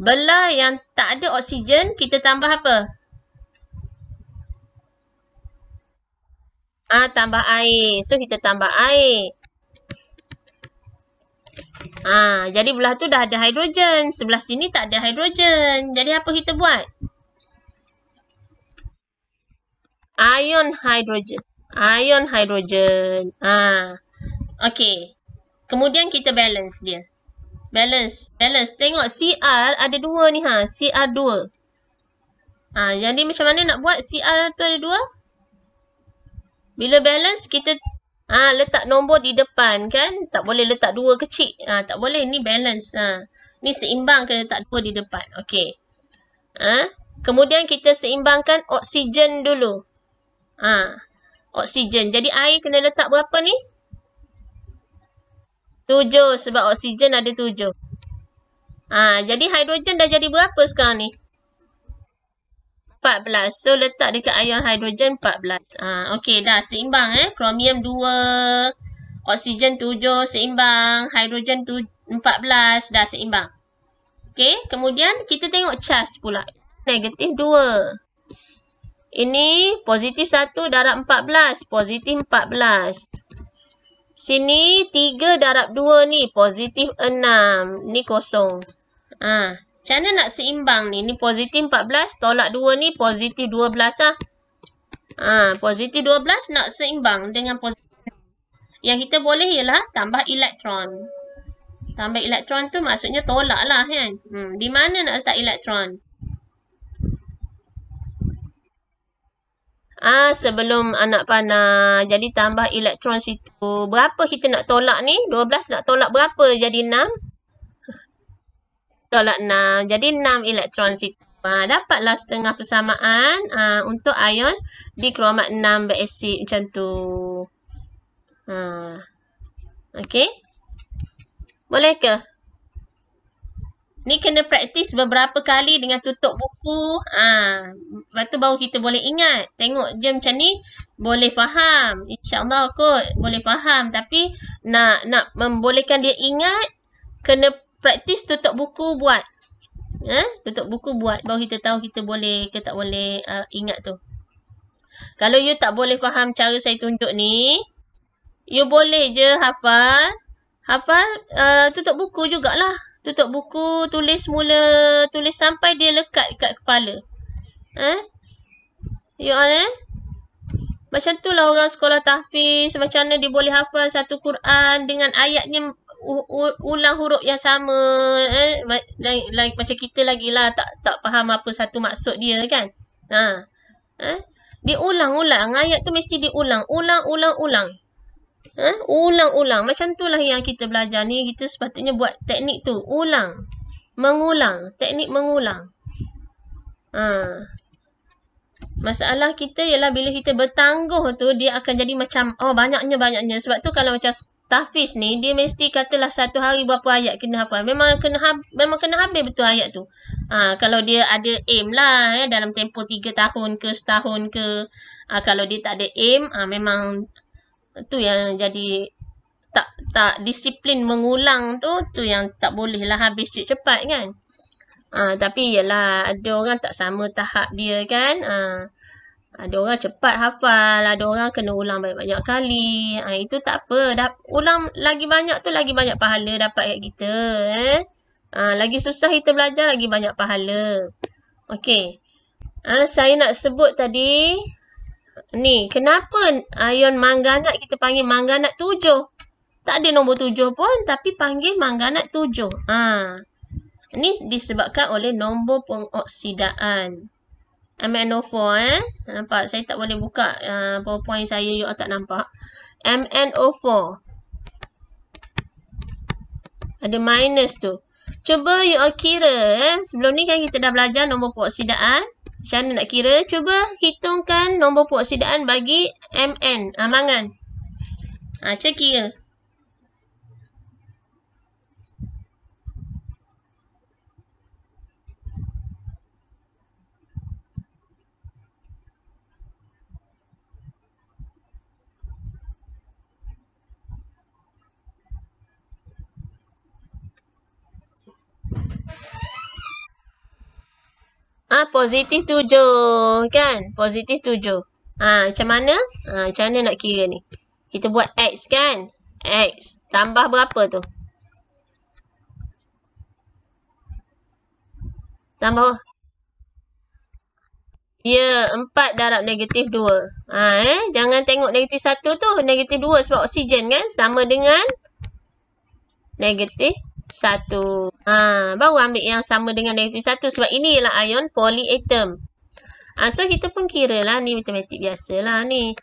belah yang tak ada oksigen, kita tambah apa? Ah, tambah air. So, kita tambah air. Ah, jadi, belah tu dah ada hidrogen. Sebelah sini tak ada hidrogen. Jadi, apa kita buat? Ion hidrogen. Ion hidrogen. Ah, Okey. Kemudian, kita balance dia. Balance. Balance. Tengok CR ada dua ni ha. CR dua. Ha, jadi macam mana nak buat CR tu ada dua? Bila balance kita ha, letak nombor di depan kan. Tak boleh letak dua kecil. Ha, tak boleh. Ni balance. Ha. Ni seimbang kena letak dua di depan. Okay. Ha? Kemudian kita seimbangkan oksigen dulu. Ha. Oksigen. Jadi air kena letak berapa ni? Tujuh sebab oksigen ada tujuh. Ha, jadi hidrogen dah jadi berapa sekarang ni? Empat belas. So letak dekat ion hidrogen empat belas. Ha, okey dah seimbang eh. Chromium dua. Oksigen tujuh seimbang. Hidrogen empat belas dah seimbang. Okay kemudian kita tengok charge pula. Negatif dua. Ini positif satu darab empat belas. Positif empat belas. Sini 3 darab 2 ni positif 6. Ni kosong. Ha. Macam mana nak seimbang ni? Ni positif 14. Tolak 2 ni positif 12 lah. Ha. Positif 12 nak seimbang dengan positif Yang kita boleh ialah tambah elektron. Tambah elektron tu maksudnya tolak lah kan. Hmm. Di mana nak letak elektron? Ah ha, sebelum anak panah jadi tambah elektron situ. Berapa kita nak tolak ni? 12 nak tolak berapa jadi 6? Tolak 6. Jadi 6 elektron situ. Ha, dapatlah setengah persamaan ha, untuk ion dikromat 6 berasid macam tu. Ha. Okey. Boleh ke? Ni kena praktis beberapa kali dengan tutup buku. Ah, lepas tu baru kita boleh ingat. Tengok je macam ni boleh faham. Insyaallah allah kot boleh faham tapi nak nak membolehkan dia ingat kena praktis tutup buku buat. Eh, tutup buku buat baru kita tahu kita boleh ke tak boleh uh, ingat tu. Kalau you tak boleh faham cara saya tunjuk ni, you boleh je hafal. Hafal uh, tutup buku jugalah tutup buku, tulis mula, tulis sampai dia lekat dekat kepala. Eh? You all eh? Macam tu lah orang sekolah tahfiz, macam mana dia boleh hafal satu Quran dengan ayatnya ulang huruf yang sama. Eh? Macam kita lagi lah, tak, tak faham apa satu maksud dia kan? Ha. Eh? Dia ulang-ulang, ayat tu mesti diulang, ulang-ulang-ulang. Ha? Ulang-ulang. macam tu lah yang kita belajar ni. Kita sepatutnya buat teknik tu. Ulang. Mengulang. Teknik mengulang. Ha. Masalah kita ialah bila kita bertangguh tu, dia akan jadi macam, oh banyaknya-banyaknya. Sebab tu kalau macam tafis ni, dia mesti katalah satu hari berapa ayat kena hafal. Memang kena, hab memang kena habis betul ayat tu. Ha, kalau dia ada aim lah, ya, dalam tempoh tiga tahun ke setahun ke. Ha, kalau dia tak ada aim, ha, memang tu yang jadi tak tak disiplin mengulang tu tu yang tak boleh lah habis cepat, -cepat kan ha, tapi ialah ada orang tak sama tahap dia kan ha, ada orang cepat hafal ada orang kena ulang banyak-banyak kali ha, itu tak apa dah ulang lagi banyak tu lagi banyak pahala dapat kat kita eh ha, lagi susah kita belajar lagi banyak pahala okey ha, saya nak sebut tadi Ni, kenapa ion manganat kita panggil manganat tujuh? Tak ada nombor tujuh pun, tapi panggil manganat tujuh. Ha. Ni disebabkan oleh nombor pengoksidaan. MnO4 eh. Nampak? Saya tak boleh buka uh, powerpoint saya. You tak nampak. MnO4. Ada minus tu. Cuba you kira eh. Sebelum ni kan kita dah belajar nombor pengoksidaan. Macam nak kira? Cuba hitungkan nombor peroksidaan bagi MN. Amangan. Ah, ha, ah, kira. Thank you. Ah ha, positif tujuh kan? Positif tujuh. Ha, macam mana? Ha, macam mana nak kira ni? Kita buat X kan? X. Tambah berapa tu? Tambah. Ya, empat darab negatif dua. Ha, eh? Jangan tengok negatif satu tu. Negatif dua sebab oksigen kan? Sama dengan negatif satu. Ha, baru ambil yang sama dengan negatif satu sebab ini ialah ion polyatom. Ha, so, kita pun kira lah ni matematik biasa lah ni.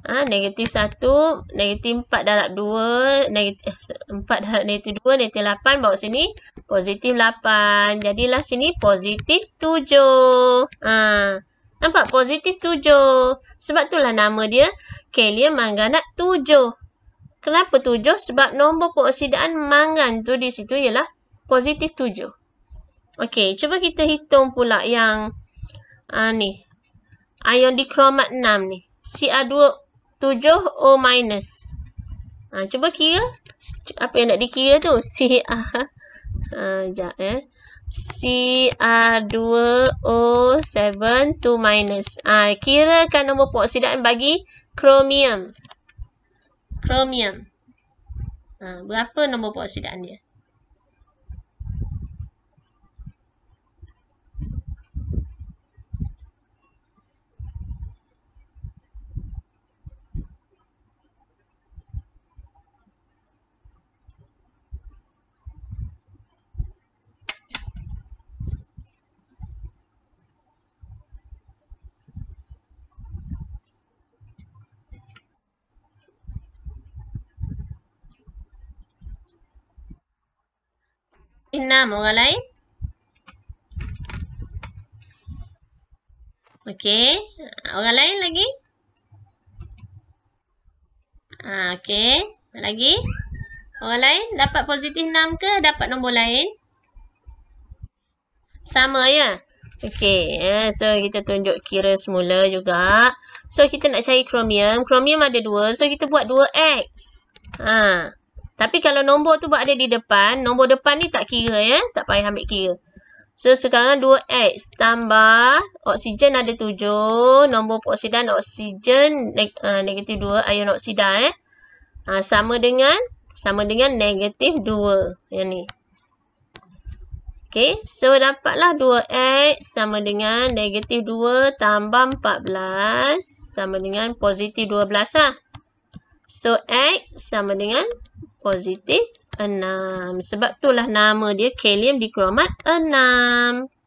Ha, negatif satu, negatif empat darab dua, negatif eh, empat darab negatif dua, negatif lapan, bawa sini positif lapan. Jadilah sini positif tujuh. Ha, nampak positif tujuh. Sebab itulah nama dia kalium manganat tujuh. Kenapa 7? Sebab nombor peroksidaan mangan tu di situ ialah positif tujuh. Okey, cuba kita hitung pula yang uh, ni. Ion dikromat enam ni. ca dua tujuh o minus. Ha, cuba kira. Apa yang nak dikira tu? Ca. Uh, ah, sekejap eh. ca dua o 7 2 minus. Ha, kirakan nombor peroksidaan bagi kromium chromium. Ha, berapa nombor peroksidaan dia? namo galai. okay, orang lain lagi? Ah, okey, lagi? Orang lain dapat positif 6 ke dapat nombor lain? Sama ya. okay, eh, so kita tunjuk kira semula juga. So kita nak cari kromium. Kromium ada 2. So kita buat 2x. Ah. Tapi kalau nombor tu ada di depan, nombor depan ni tak kira ya. Tak payah ambil kira. So sekarang 2X tambah oksigen ada 7. Nombor oksidan oksigen neg uh, negatif 2. Ion oksida eh. Uh, sama dengan sama dengan negatif 2. Yang ni. Okay. So dapatlah 2X sama dengan negatif 2 tambah 14. Sama dengan positif 12 lah. So X sama dengan positif 6. Sebab itulah nama dia kalium dikromat 6.